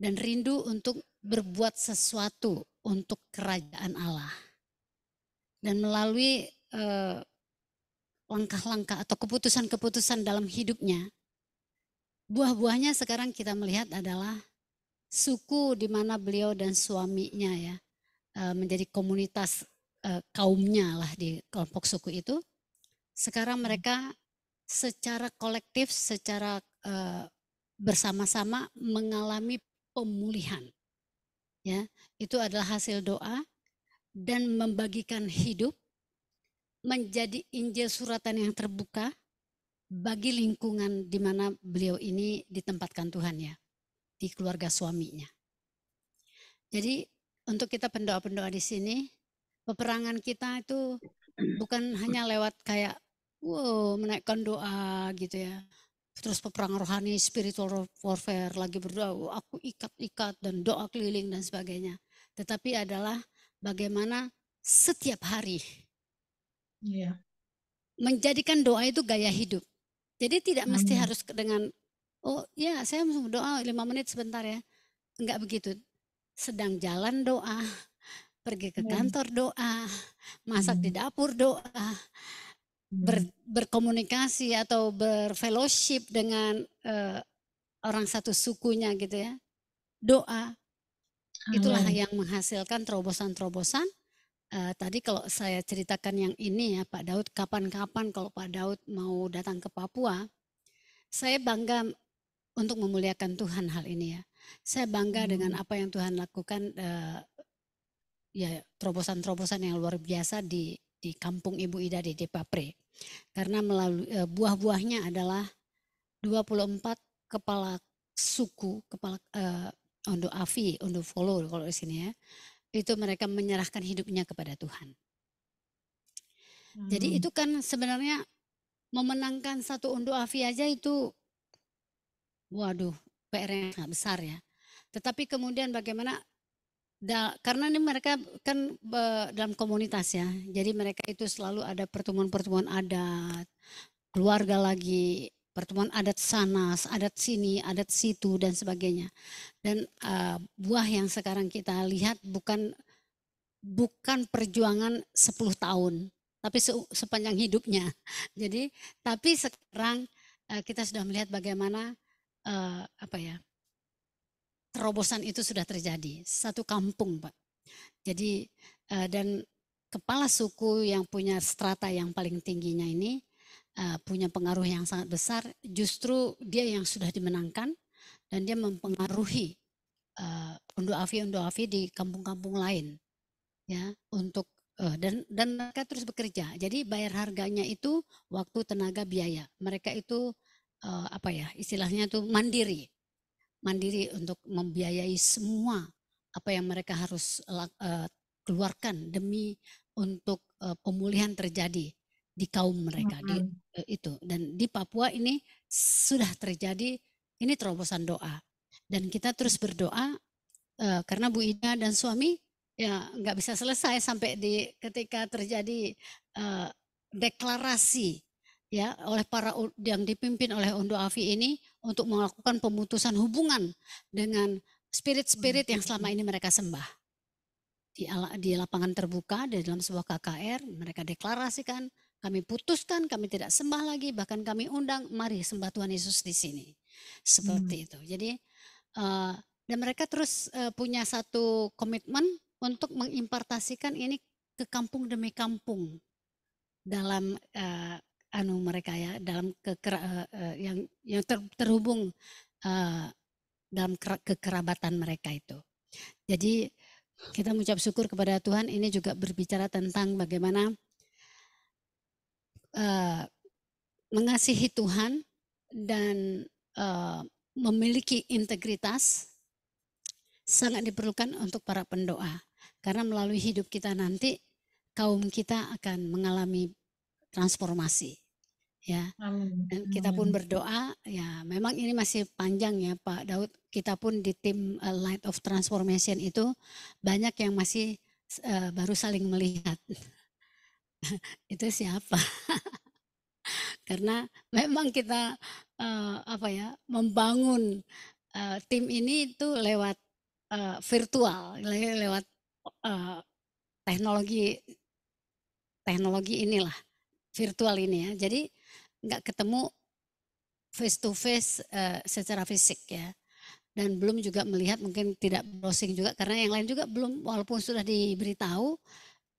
dan rindu untuk berbuat sesuatu untuk kerajaan Allah dan melalui langkah eh, langkah-langkah atau keputusan-keputusan dalam hidupnya buah-buahnya sekarang kita melihat adalah suku di mana beliau dan suaminya ya eh, menjadi komunitas eh, kaumnya lah di kelompok suku itu. Sekarang hmm. mereka secara kolektif, secara eh, bersama-sama mengalami pemulihan. Ya, itu adalah hasil doa dan membagikan hidup menjadi Injil suratan yang terbuka bagi lingkungan di mana beliau ini ditempatkan Tuhan ya di keluarga suaminya. Jadi untuk kita pendoa-pendoa di sini, peperangan kita itu bukan hanya lewat kayak wow menaikkan doa gitu ya. Terus peperangan rohani, spiritual warfare, lagi berdoa, wow, aku ikat-ikat dan doa keliling dan sebagainya. Tetapi adalah bagaimana setiap hari yeah. menjadikan doa itu gaya hidup. Jadi tidak Amin. mesti harus dengan Oh ya, saya doa lima menit sebentar ya. Enggak begitu. Sedang jalan doa, pergi ke iya. kantor doa, masak di hmm. dapur doa, hmm. ber, berkomunikasi atau berfellowship dengan uh, orang satu sukunya gitu ya. Doa. Itulah Amen. yang menghasilkan terobosan-terobosan. Uh, tadi kalau saya ceritakan yang ini ya Pak Daud, kapan-kapan kalau Pak Daud mau datang ke Papua, saya bangga untuk memuliakan Tuhan hal ini ya. Saya bangga hmm. dengan apa yang Tuhan lakukan uh, ya terobosan-terobosan yang luar biasa di di kampung Ibu Ida di Depapre. Karena melalui uh, buah-buahnya adalah 24 kepala suku, kepala uh, Ondo Afi, Ondo Follow kalau di sini ya. Itu mereka menyerahkan hidupnya kepada Tuhan. Hmm. Jadi itu kan sebenarnya memenangkan satu Ondo Afi aja itu waduh PR yang sangat besar ya. Tetapi kemudian bagaimana da, karena ini mereka kan be, dalam komunitas ya, jadi mereka itu selalu ada pertemuan-pertemuan adat, keluarga lagi, pertemuan adat sana, adat sini, adat situ dan sebagainya. Dan uh, buah yang sekarang kita lihat bukan bukan perjuangan 10 tahun, tapi se sepanjang hidupnya. Jadi tapi sekarang uh, kita sudah melihat bagaimana uh, apa ya terobosan itu sudah terjadi satu kampung pak jadi uh, dan kepala suku yang punya strata yang paling tingginya ini uh, punya pengaruh yang sangat besar justru dia yang sudah dimenangkan dan dia mempengaruhi uh, unduh afi di kampung-kampung lain ya untuk uh, dan dan mereka terus bekerja jadi bayar harganya itu waktu tenaga biaya mereka itu uh, apa ya istilahnya tuh mandiri mandiri untuk membiayai semua apa yang mereka harus uh, keluarkan demi untuk uh, pemulihan terjadi di kaum mereka di, uh, itu dan di Papua ini sudah terjadi ini terobosan doa dan kita terus berdoa uh, karena Bu Ida dan suami ya nggak bisa selesai sampai di ketika terjadi uh, deklarasi ya oleh para yang dipimpin oleh Undo Afi ini untuk melakukan pemutusan hubungan dengan spirit-spirit yang selama ini mereka sembah. Di, di lapangan terbuka, di dalam sebuah KKR, mereka deklarasikan, kami putuskan, kami tidak sembah lagi, bahkan kami undang, mari sembah Tuhan Yesus di sini. Seperti hmm. itu. Jadi, uh, dan mereka terus uh, punya satu komitmen untuk mengimpartasikan ini ke kampung demi kampung dalam uh, anu mereka ya dalam ke uh, eh, eh, yang yang ter, terhubung uh, dalam kekerabatan mereka itu. Jadi kita mengucap syukur kepada Tuhan ini juga berbicara tentang bagaimana uh, mengasihi Tuhan dan uh, memiliki integritas sangat diperlukan untuk para pendoa karena melalui hidup kita nanti kaum kita akan mengalami transformasi ya. Amin. Dan eh, kita pun berdoa ya memang ini masih panjang ya Pak Daud. Kita pun di tim uh, Light of Transformation itu banyak yang masih uh, baru saling melihat. itu siapa? Karena memang kita uh, apa ya membangun uh, tim ini itu lewat uh, virtual, lewat uh, teknologi teknologi inilah virtual ini ya. Jadi nggak ketemu face to face uh, secara fisik ya dan belum juga melihat mungkin tidak browsing juga karena yang lain juga belum walaupun sudah diberitahu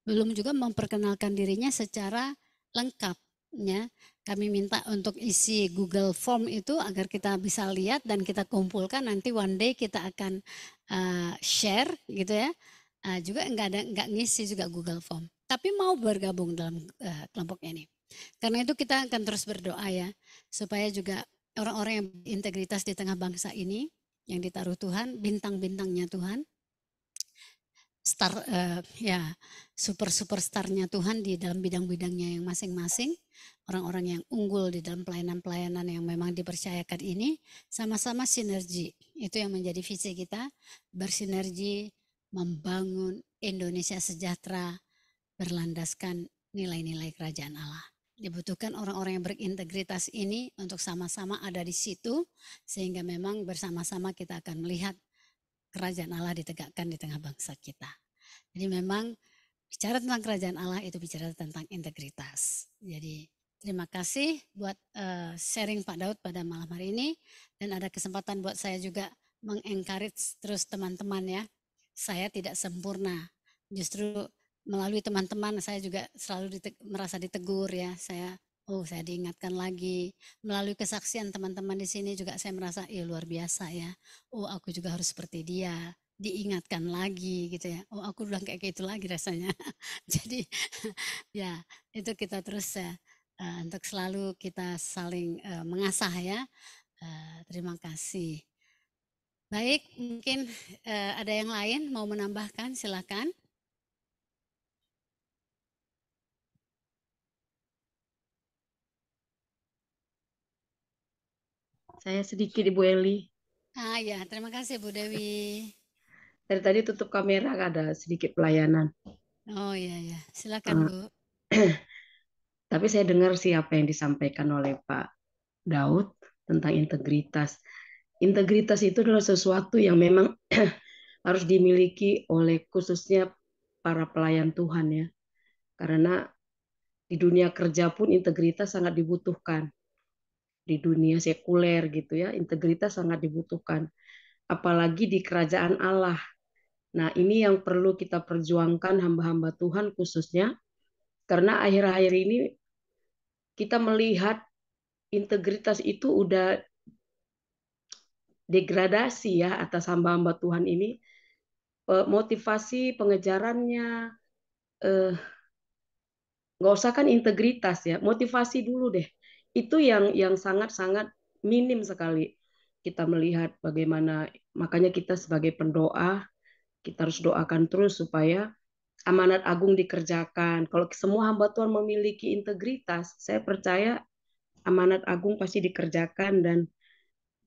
belum juga memperkenalkan dirinya secara lengkapnya kami minta untuk isi Google Form itu agar kita bisa lihat dan kita kumpulkan nanti one day kita akan uh, share gitu ya uh, juga nggak ada nggak ngisi juga Google Form tapi mau bergabung dalam uh, kelompok ini karena itu kita akan terus berdoa ya, supaya juga orang-orang yang integritas di tengah bangsa ini yang ditaruh Tuhan, bintang-bintangnya Tuhan, star uh, ya super superstarnya Tuhan di dalam bidang-bidangnya yang masing-masing, orang-orang yang unggul di dalam pelayanan-pelayanan yang memang dipercayakan ini sama-sama sinergi. Itu yang menjadi visi kita, bersinergi membangun Indonesia sejahtera berlandaskan nilai-nilai kerajaan Allah dibutuhkan orang-orang yang berintegritas ini untuk sama-sama ada di situ sehingga memang bersama-sama kita akan melihat kerajaan Allah ditegakkan di tengah bangsa kita. Jadi memang bicara tentang kerajaan Allah itu bicara tentang integritas. Jadi terima kasih buat eh, sharing Pak Daud pada malam hari ini dan ada kesempatan buat saya juga mengencourage terus teman-teman ya. Saya tidak sempurna. Justru melalui teman-teman saya juga selalu diteg merasa ditegur ya saya oh saya diingatkan lagi melalui kesaksian teman-teman di sini juga saya merasa ya luar biasa ya oh aku juga harus seperti dia diingatkan lagi gitu ya oh aku udah kayak gitu lagi rasanya jadi ya itu kita terus ya uh, untuk selalu kita saling uh, mengasah ya uh, terima kasih baik mungkin uh, ada yang lain mau menambahkan silakan saya sedikit Ibu Eli. Ah ya, terima kasih Bu Dewi. Dari tadi tutup kamera ada sedikit pelayanan. Oh iya ya, silakan ah. Bu. Tapi saya dengar siapa yang disampaikan oleh Pak Daud tentang integritas. Integritas itu adalah sesuatu yang memang harus dimiliki oleh khususnya para pelayan Tuhan ya. Karena di dunia kerja pun integritas sangat dibutuhkan di dunia sekuler gitu ya. Integritas sangat dibutuhkan apalagi di kerajaan Allah. Nah, ini yang perlu kita perjuangkan hamba-hamba Tuhan khususnya karena akhir-akhir ini kita melihat integritas itu udah degradasi ya atas hamba-hamba Tuhan ini eh, motivasi pengejarannya eh, nggak usah kan integritas ya motivasi dulu deh itu yang yang sangat-sangat minim sekali kita melihat bagaimana makanya kita sebagai pendoa kita harus doakan terus supaya amanat agung dikerjakan. Kalau semua hamba Tuhan memiliki integritas, saya percaya amanat agung pasti dikerjakan dan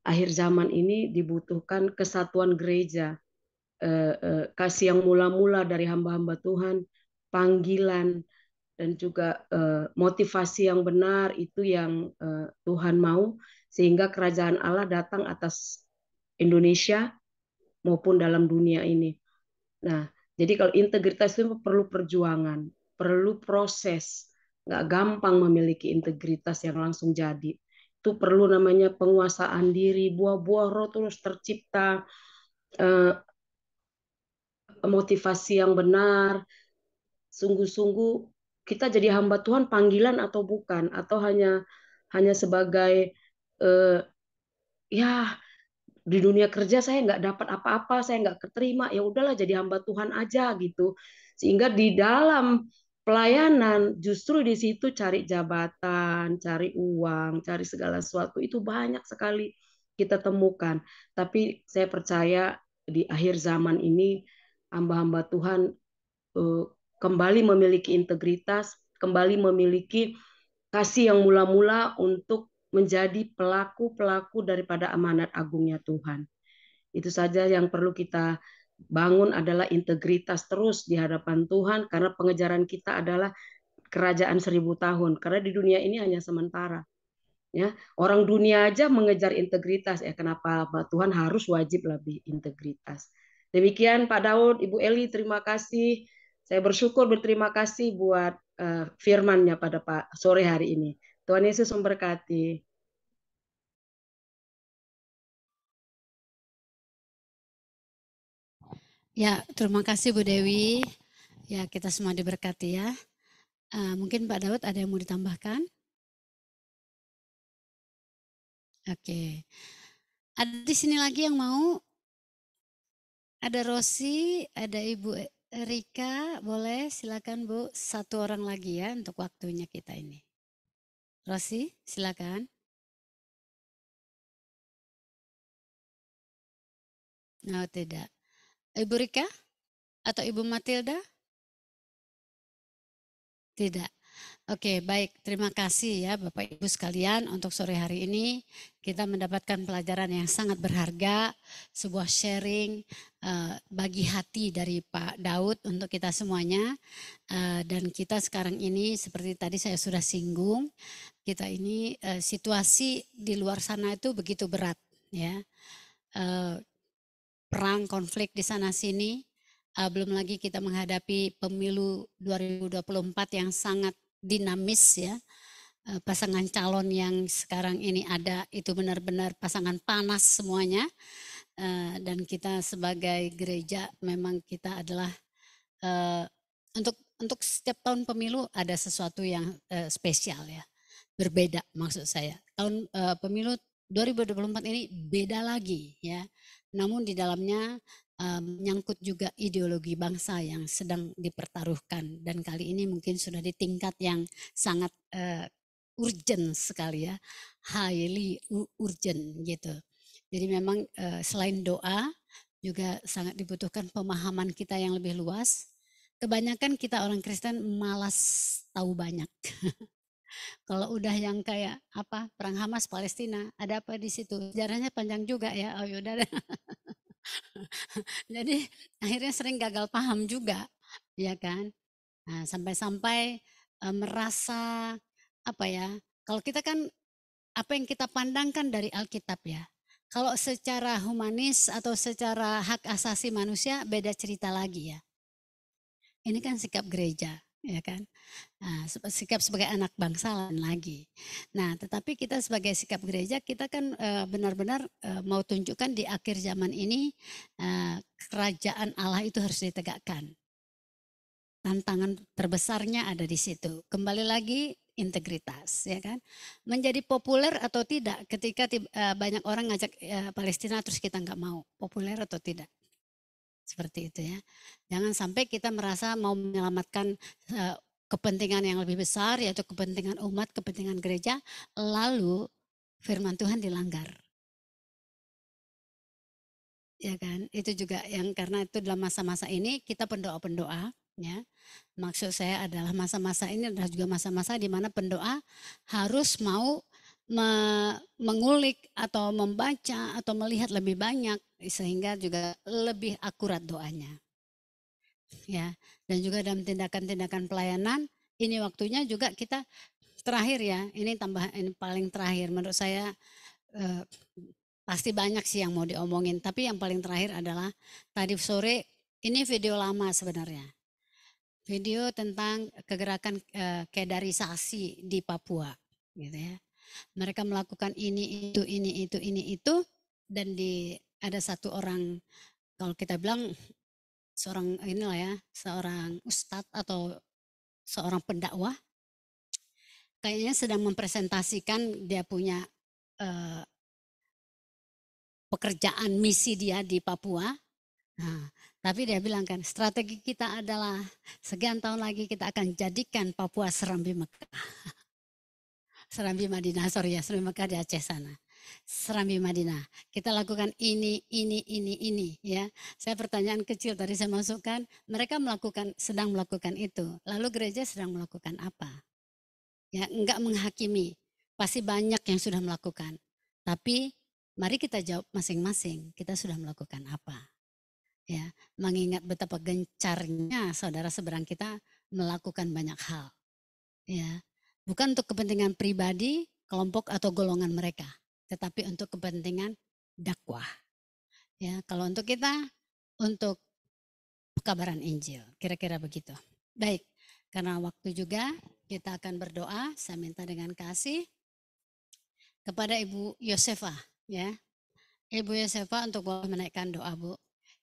akhir zaman ini dibutuhkan kesatuan gereja. Eh, eh, kasih yang mula-mula dari hamba-hamba Tuhan, panggilan dan juga eh, motivasi yang benar itu yang eh, Tuhan mau sehingga kerajaan Allah datang atas Indonesia maupun dalam dunia ini. Nah, jadi kalau integritas itu perlu perjuangan, perlu proses, nggak gampang memiliki integritas yang langsung jadi. Itu perlu namanya penguasaan diri, buah-buah roh terus tercipta, eh, motivasi yang benar, sungguh-sungguh kita jadi hamba Tuhan panggilan atau bukan atau hanya hanya sebagai uh, ya di dunia kerja saya nggak dapat apa-apa saya nggak keterima ya udahlah jadi hamba Tuhan aja gitu sehingga di dalam pelayanan justru di situ cari jabatan, cari uang, cari segala sesuatu itu banyak sekali kita temukan. Tapi saya percaya di akhir zaman ini hamba-hamba Tuhan uh, kembali memiliki integritas, kembali memiliki kasih yang mula-mula untuk menjadi pelaku-pelaku daripada amanat agungnya Tuhan. Itu saja yang perlu kita bangun adalah integritas terus di hadapan Tuhan karena pengejaran kita adalah kerajaan seribu tahun karena di dunia ini hanya sementara ya orang dunia aja mengejar integritas ya kenapa Tuhan harus wajib lebih integritas demikian Pak Daud Ibu Eli terima kasih saya bersyukur berterima kasih buat uh, firmannya pada Pak sore hari ini. Tuhan Yesus memberkati. Ya, terima kasih Bu Dewi. Ya, kita semua diberkati ya. Uh, mungkin Pak Daud ada yang mau ditambahkan? Oke. Okay. Ada di sini lagi yang mau? Ada Rosi, ada Ibu Rika, boleh silakan Bu, satu orang lagi ya untuk waktunya kita ini. Rosi, silakan. No, oh, tidak. Ibu Rika atau Ibu Matilda? Tidak. Oke, baik. Terima kasih ya Bapak Ibu sekalian untuk sore hari ini kita mendapatkan pelajaran yang sangat berharga, sebuah sharing uh, bagi hati dari Pak Daud untuk kita semuanya. Uh, dan kita sekarang ini seperti tadi saya sudah singgung, kita ini uh, situasi di luar sana itu begitu berat ya. Uh, perang konflik di sana sini, uh, belum lagi kita menghadapi pemilu 2024 yang sangat dinamis ya eh, pasangan calon yang sekarang ini ada itu benar-benar pasangan panas semuanya eh, dan kita sebagai gereja memang kita adalah eh, untuk untuk setiap tahun pemilu ada sesuatu yang spesial ya berbeda maksud saya tahun pemilu 2024 ini beda lagi ya namun di dalamnya Eh, menyangkut juga ideologi bangsa yang sedang dipertaruhkan dan kali ini mungkin sudah di tingkat yang sangat uh, urgent sekali ya highly urgent gitu jadi memang uh, selain doa juga sangat dibutuhkan pemahaman kita yang lebih luas kebanyakan kita orang Kristen malas tahu banyak kalau udah yang kayak apa perang Hamas Palestina ada apa di situ sejarahnya panjang juga ya oh yaudah Jadi akhirnya sering gagal paham juga, ya kan? Nah, sampai-sampai nah, merasa apa ya? Kalau kita kan apa yang kita pandangkan dari Alkitab ya. Kalau secara humanis atau secara hak asasi manusia beda cerita lagi ya. Ini kan sikap gereja ya kan? Nah, sikap sebagai anak bangsa lain lagi. Nah, tetapi kita sebagai sikap gereja kita kan eh, benar-benar eh, mau tunjukkan di akhir zaman ini eh, kerajaan Allah itu harus ditegakkan. Tantangan terbesarnya ada di situ. Kembali lagi integritas, ya kan? Menjadi populer atau tidak ketika banyak orang ngajak Palestina terus kita nggak mau populer atau tidak seperti itu ya. Jangan sampai kita merasa mau menyelamatkan eh, kepentingan yang lebih besar yaitu kepentingan umat, kepentingan gereja, lalu firman Tuhan dilanggar. Ya kan? Itu juga yang karena itu dalam masa-masa ini kita pendoa-pendoa ya. Maksud saya adalah masa-masa ini adalah juga masa-masa di mana pendoa harus mau me mengulik atau membaca atau melihat lebih banyak sehingga juga lebih akurat doanya. Ya, dan juga dalam tindakan-tindakan pelayanan ini waktunya juga kita terakhir ya. Ini tambah ini paling terakhir menurut saya eh, pasti banyak sih yang mau diomongin, tapi yang paling terakhir adalah tadi sore ini video lama sebenarnya. Video tentang kegerakan eh, kedarisasi di Papua gitu ya mereka melakukan ini itu ini itu ini itu dan di ada satu orang kalau kita bilang seorang inilah ya seorang ustadz atau seorang pendakwah kayaknya sedang mempresentasikan dia punya eh, pekerjaan misi dia di Papua Nah, tapi dia bilang kan strategi kita adalah sekian tahun lagi kita akan jadikan Papua Serambi Mekah. Serambi Madinah, sorry ya, Serambi Mekah di Aceh sana. Serambi Madinah. Kita lakukan ini, ini, ini, ini. Ya, saya pertanyaan kecil tadi saya masukkan. Mereka melakukan, sedang melakukan itu. Lalu gereja sedang melakukan apa? Ya, enggak menghakimi. Pasti banyak yang sudah melakukan. Tapi mari kita jawab masing-masing. Kita sudah melakukan apa? Ya, mengingat betapa gencarnya saudara seberang kita melakukan banyak hal. Ya, Bukan untuk kepentingan pribadi, kelompok atau golongan mereka, tetapi untuk kepentingan dakwah. Ya, kalau untuk kita untuk pekabaran Injil, kira-kira begitu. Baik, karena waktu juga kita akan berdoa, saya minta dengan kasih kepada Ibu Yosefa ya. Ibu Yosefa untuk boleh menaikkan doa Bu.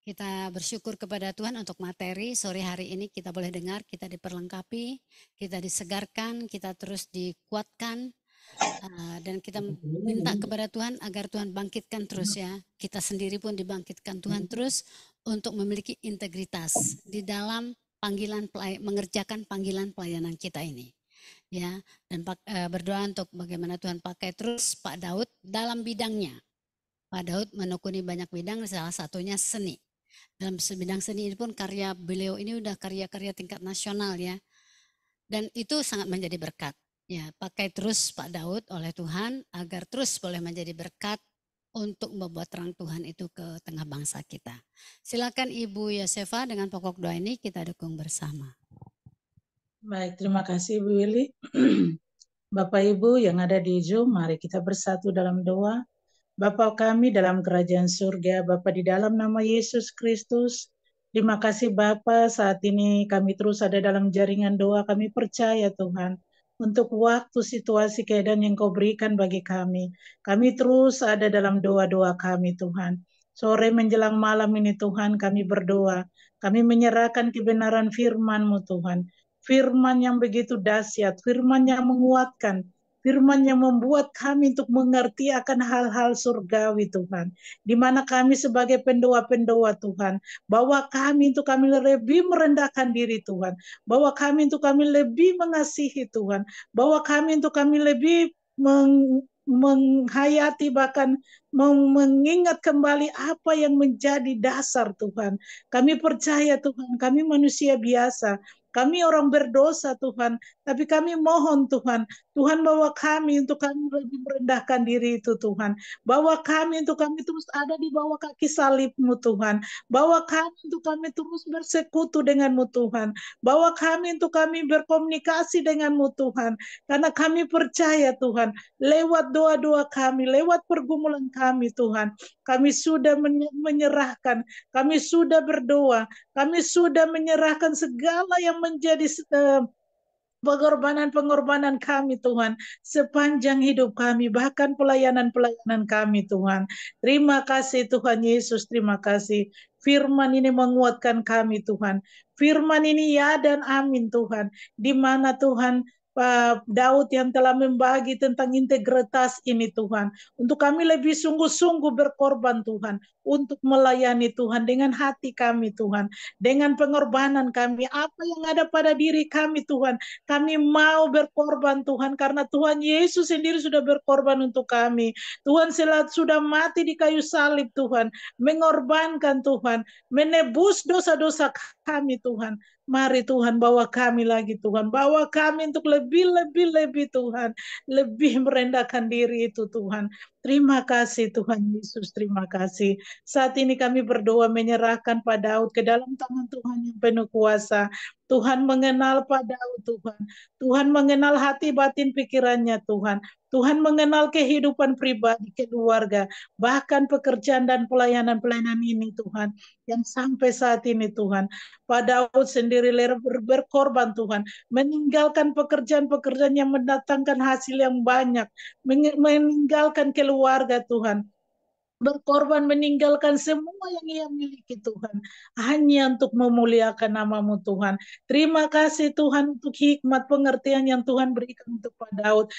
Kita bersyukur kepada Tuhan untuk materi sore hari ini kita boleh dengar, kita diperlengkapi, kita disegarkan, kita terus dikuatkan. Eh, dan kita minta kepada Tuhan agar Tuhan bangkitkan terus ya. Kita sendiri pun dibangkitkan Tuhan terus untuk memiliki integritas di dalam panggilan mengerjakan panggilan pelayanan kita ini ya dan eh, berdoa untuk bagaimana Tuhan pakai terus Pak Daud dalam bidangnya Pak Daud menekuni banyak bidang salah satunya seni dalam sebidang seni ini pun karya beliau ini udah karya-karya tingkat nasional ya. Dan itu sangat menjadi berkat. Ya, pakai terus Pak Daud oleh Tuhan agar terus boleh menjadi berkat untuk membuat terang Tuhan itu ke tengah bangsa kita. Silakan Ibu Yosefa dengan pokok doa ini kita dukung bersama. Baik, terima kasih Bu Willy. Bapak Ibu yang ada di Zoom, mari kita bersatu dalam doa. Bapa kami dalam kerajaan surga, Bapa di dalam nama Yesus Kristus, terima kasih Bapa saat ini kami terus ada dalam jaringan doa, kami percaya Tuhan untuk waktu situasi keadaan yang kau berikan bagi kami. Kami terus ada dalam doa-doa kami Tuhan. Sore menjelang malam ini Tuhan kami berdoa, kami menyerahkan kebenaran firman-Mu Tuhan. Firman yang begitu dahsyat, firman yang menguatkan, firman yang membuat kami untuk mengerti akan hal-hal surgawi Tuhan. Di mana kami sebagai pendoa-pendoa Tuhan, bahwa kami itu kami lebih merendahkan diri Tuhan, bahwa kami itu kami lebih mengasihi Tuhan, bahwa kami itu kami lebih meng menghayati bahkan mengingat kembali apa yang menjadi dasar Tuhan. Kami percaya Tuhan, kami manusia biasa, kami orang berdosa Tuhan, tapi kami mohon Tuhan, Tuhan bawa kami untuk kami lebih merendahkan diri itu Tuhan. Bawa kami untuk kami terus ada di bawah kaki salibmu Tuhan. Bawa kami untuk kami terus bersekutu denganmu Tuhan. Bawa kami untuk kami berkomunikasi denganmu Tuhan. Karena kami percaya Tuhan, lewat doa-doa kami, lewat pergumulan kami Tuhan. Kami sudah menyerahkan, kami sudah berdoa, kami sudah menyerahkan segala yang menjadi uh, pengorbanan-pengorbanan kami Tuhan sepanjang hidup kami bahkan pelayanan-pelayanan kami Tuhan. Terima kasih Tuhan Yesus, terima kasih. Firman ini menguatkan kami Tuhan. Firman ini ya dan amin Tuhan. Di mana Tuhan Eh, Daud yang telah membagi tentang integritas ini Tuhan. Untuk kami lebih sungguh-sungguh berkorban Tuhan untuk melayani Tuhan dengan hati kami Tuhan, dengan pengorbanan kami, apa yang ada pada diri kami Tuhan. Kami mau berkorban Tuhan karena Tuhan Yesus sendiri sudah berkorban untuk kami. Tuhan Selat sudah mati di kayu salib Tuhan, mengorbankan Tuhan, menebus dosa-dosa kami kami Tuhan. Mari Tuhan bawa kami lagi Tuhan. Bawa kami untuk lebih-lebih-lebih Tuhan. Lebih merendahkan diri itu Tuhan. Terima kasih Tuhan Yesus, terima kasih. Saat ini kami berdoa menyerahkan Pak Daud ke dalam tangan Tuhan yang penuh kuasa. Tuhan mengenal Pak Daud Tuhan. Tuhan mengenal hati batin pikirannya Tuhan. Tuhan mengenal kehidupan pribadi, keluarga, bahkan pekerjaan dan pelayanan-pelayanan ini Tuhan yang sampai saat ini Tuhan. Pak Daud sendiri berkorban Tuhan, meninggalkan pekerjaan-pekerjaan yang mendatangkan hasil yang banyak, meninggalkan keluarga Tuhan berkorban meninggalkan semua yang ia miliki Tuhan hanya untuk memuliakan namamu Tuhan terima kasih Tuhan untuk hikmat pengertian yang Tuhan berikan untuk Pak Daud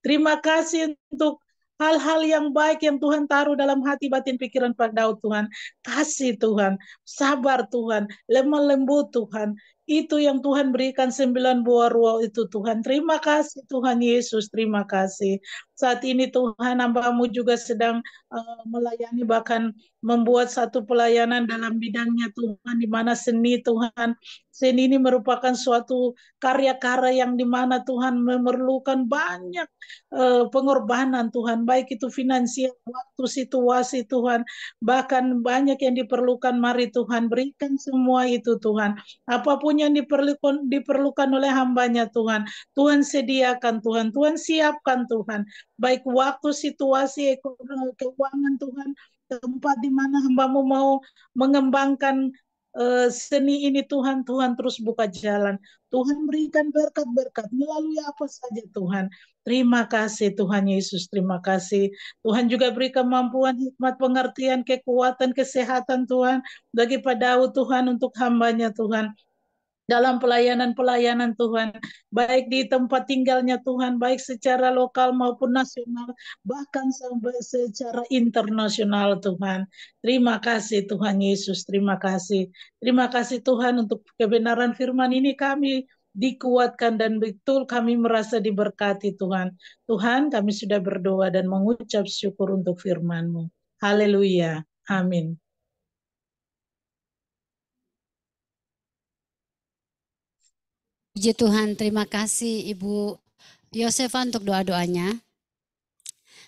Terima kasih untuk hal-hal yang baik yang Tuhan taruh dalam hati batin pikiran Pak Daud Tuhan. Kasih Tuhan, sabar Tuhan, lemah lembut Tuhan. Itu yang Tuhan berikan sembilan buah roh itu Tuhan. Terima kasih Tuhan Yesus, terima kasih. Saat ini Tuhan hambamu juga sedang uh, melayani bahkan membuat satu pelayanan dalam bidangnya Tuhan di mana seni Tuhan seni ini merupakan suatu karya-karya yang di mana Tuhan memerlukan banyak uh, pengorbanan Tuhan, baik itu finansial, waktu, situasi Tuhan, bahkan banyak yang diperlukan. Mari Tuhan berikan semua itu Tuhan. Apapun yang diperlukan, diperlukan oleh hambanya Tuhan. Tuhan sediakan Tuhan, Tuhan siapkan Tuhan. Baik waktu, situasi, ekonomi, keuangan Tuhan, tempat di mana hambamu mau mengembangkan eh, seni ini Tuhan, Tuhan terus buka jalan. Tuhan berikan berkat-berkat melalui apa saja Tuhan. Terima kasih Tuhan Yesus, terima kasih. Tuhan juga beri kemampuan, hikmat, pengertian, kekuatan, kesehatan Tuhan bagi pada Tuhan untuk hambanya Tuhan dalam pelayanan-pelayanan Tuhan, baik di tempat tinggalnya Tuhan, baik secara lokal maupun nasional, bahkan sampai secara internasional Tuhan. Terima kasih Tuhan Yesus, terima kasih. Terima kasih Tuhan untuk kebenaran firman ini kami dikuatkan dan betul kami merasa diberkati Tuhan. Tuhan kami sudah berdoa dan mengucap syukur untuk firman-Mu. Haleluya. Amin. Puji Tuhan, terima kasih Ibu Yosefa untuk doa-doanya.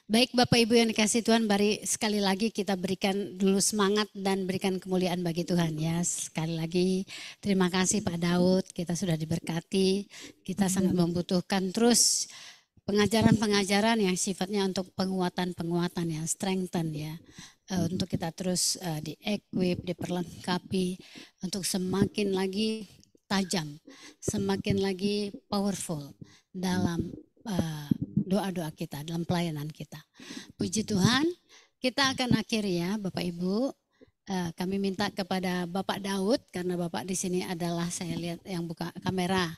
Baik Bapak Ibu yang dikasih Tuhan, mari sekali lagi kita berikan dulu semangat dan berikan kemuliaan bagi Tuhan ya. Sekali lagi terima kasih Pak Daud, kita sudah diberkati, kita sangat membutuhkan terus pengajaran-pengajaran yang sifatnya untuk penguatan-penguatan ya, strengthen ya. Eh, untuk kita terus uh, di-equip, diperlengkapi, untuk semakin lagi tajam, semakin lagi powerful dalam eh, doa-doa uh, kita, dalam pelayanan kita. Puji Tuhan, kita akan akhir ya Bapak Ibu. Uh, kami minta kepada Bapak Daud karena Bapak di sini adalah saya lihat yang buka kamera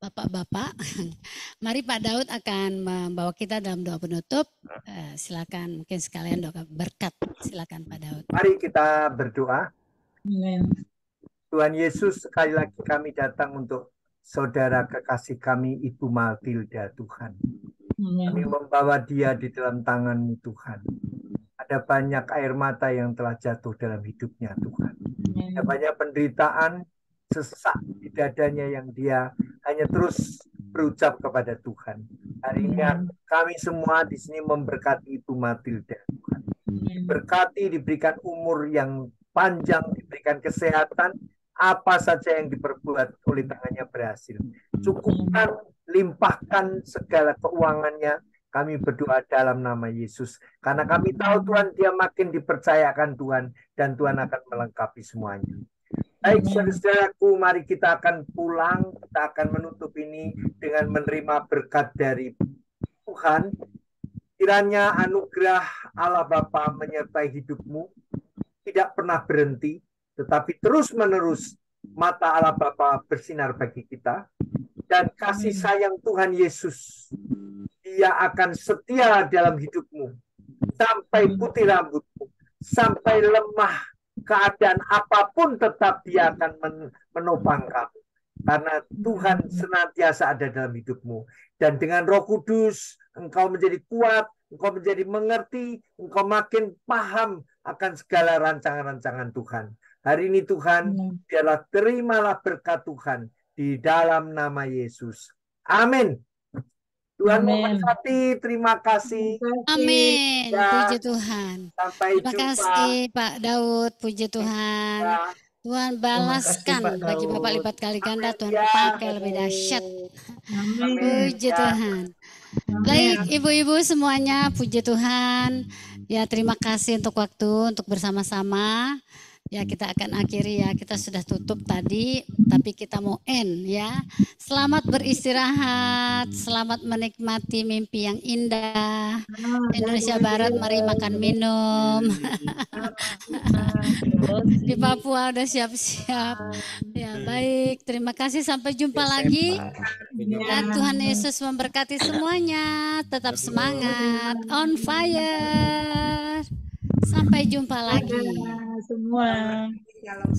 Bapak-bapak. Mari Pak Daud akan membawa kita dalam doa penutup. Eh, silakan mungkin sekalian doa berkat. Silakan Pak Daud. Mari kita berdoa. Tuhan Yesus, sekali lagi kami datang untuk saudara kekasih kami, Ibu Matilda, Tuhan. Kami membawa dia di dalam tanganmu, Tuhan. Ada banyak air mata yang telah jatuh dalam hidupnya, Tuhan. Ada banyak penderitaan, sesak di dadanya yang dia hanya terus berucap kepada Tuhan. Hari ini kami semua di sini memberkati Ibu Matilda, Tuhan. Berkati diberikan umur yang panjang, diberikan kesehatan, apa saja yang diperbuat oleh tangannya berhasil. Hmm. Cukupkan, limpahkan segala keuangannya. Kami berdoa dalam nama Yesus. Karena kami tahu Tuhan dia makin dipercayakan Tuhan. Dan Tuhan akan melengkapi semuanya. Baik saudara-saudaraku, mari kita akan pulang. Kita akan menutup ini dengan menerima berkat dari Tuhan. Kiranya anugerah Allah Bapa menyertai hidupmu. Tidak pernah berhenti tetapi terus-menerus mata Allah Bapa bersinar bagi kita dan kasih sayang Tuhan Yesus dia akan setia dalam hidupmu sampai putih rambutmu sampai lemah keadaan apapun tetap dia akan menopang kamu karena Tuhan senantiasa ada dalam hidupmu dan dengan Roh Kudus engkau menjadi kuat engkau menjadi mengerti engkau makin paham akan segala rancangan-rancangan Tuhan Hari ini Tuhan, iya. biarlah terimalah berkat Tuhan di dalam nama Yesus. Amin. Tuhan memberkati. Terima kasih. Amin. Ya. Puji Tuhan. Sampai Terima jumpa. kasih Pak Daud. Puji Tuhan. Ya. Tuhan balaskan kasih, bagi Bapak lipat kali ganda. Tuhan ya. pakai lebih dahsyat. Amin. Puji ya. Tuhan. Baik ibu-ibu semuanya. Puji Tuhan. Ya terima kasih untuk waktu untuk bersama-sama. Ya, hmm. kita akan akhiri ya. Kita sudah tutup tadi, tapi kita mau end ya. Selamat beristirahat, selamat menikmati mimpi yang indah. Indonesia Barat mari makan minum. Di Papua udah siap-siap. Ya, baik. Terima kasih sampai jumpa ya, lagi. Dan ya, Tuhan Yesus memberkati semuanya. Tetap semangat, on fire. Sampai jumpa lagi. semua.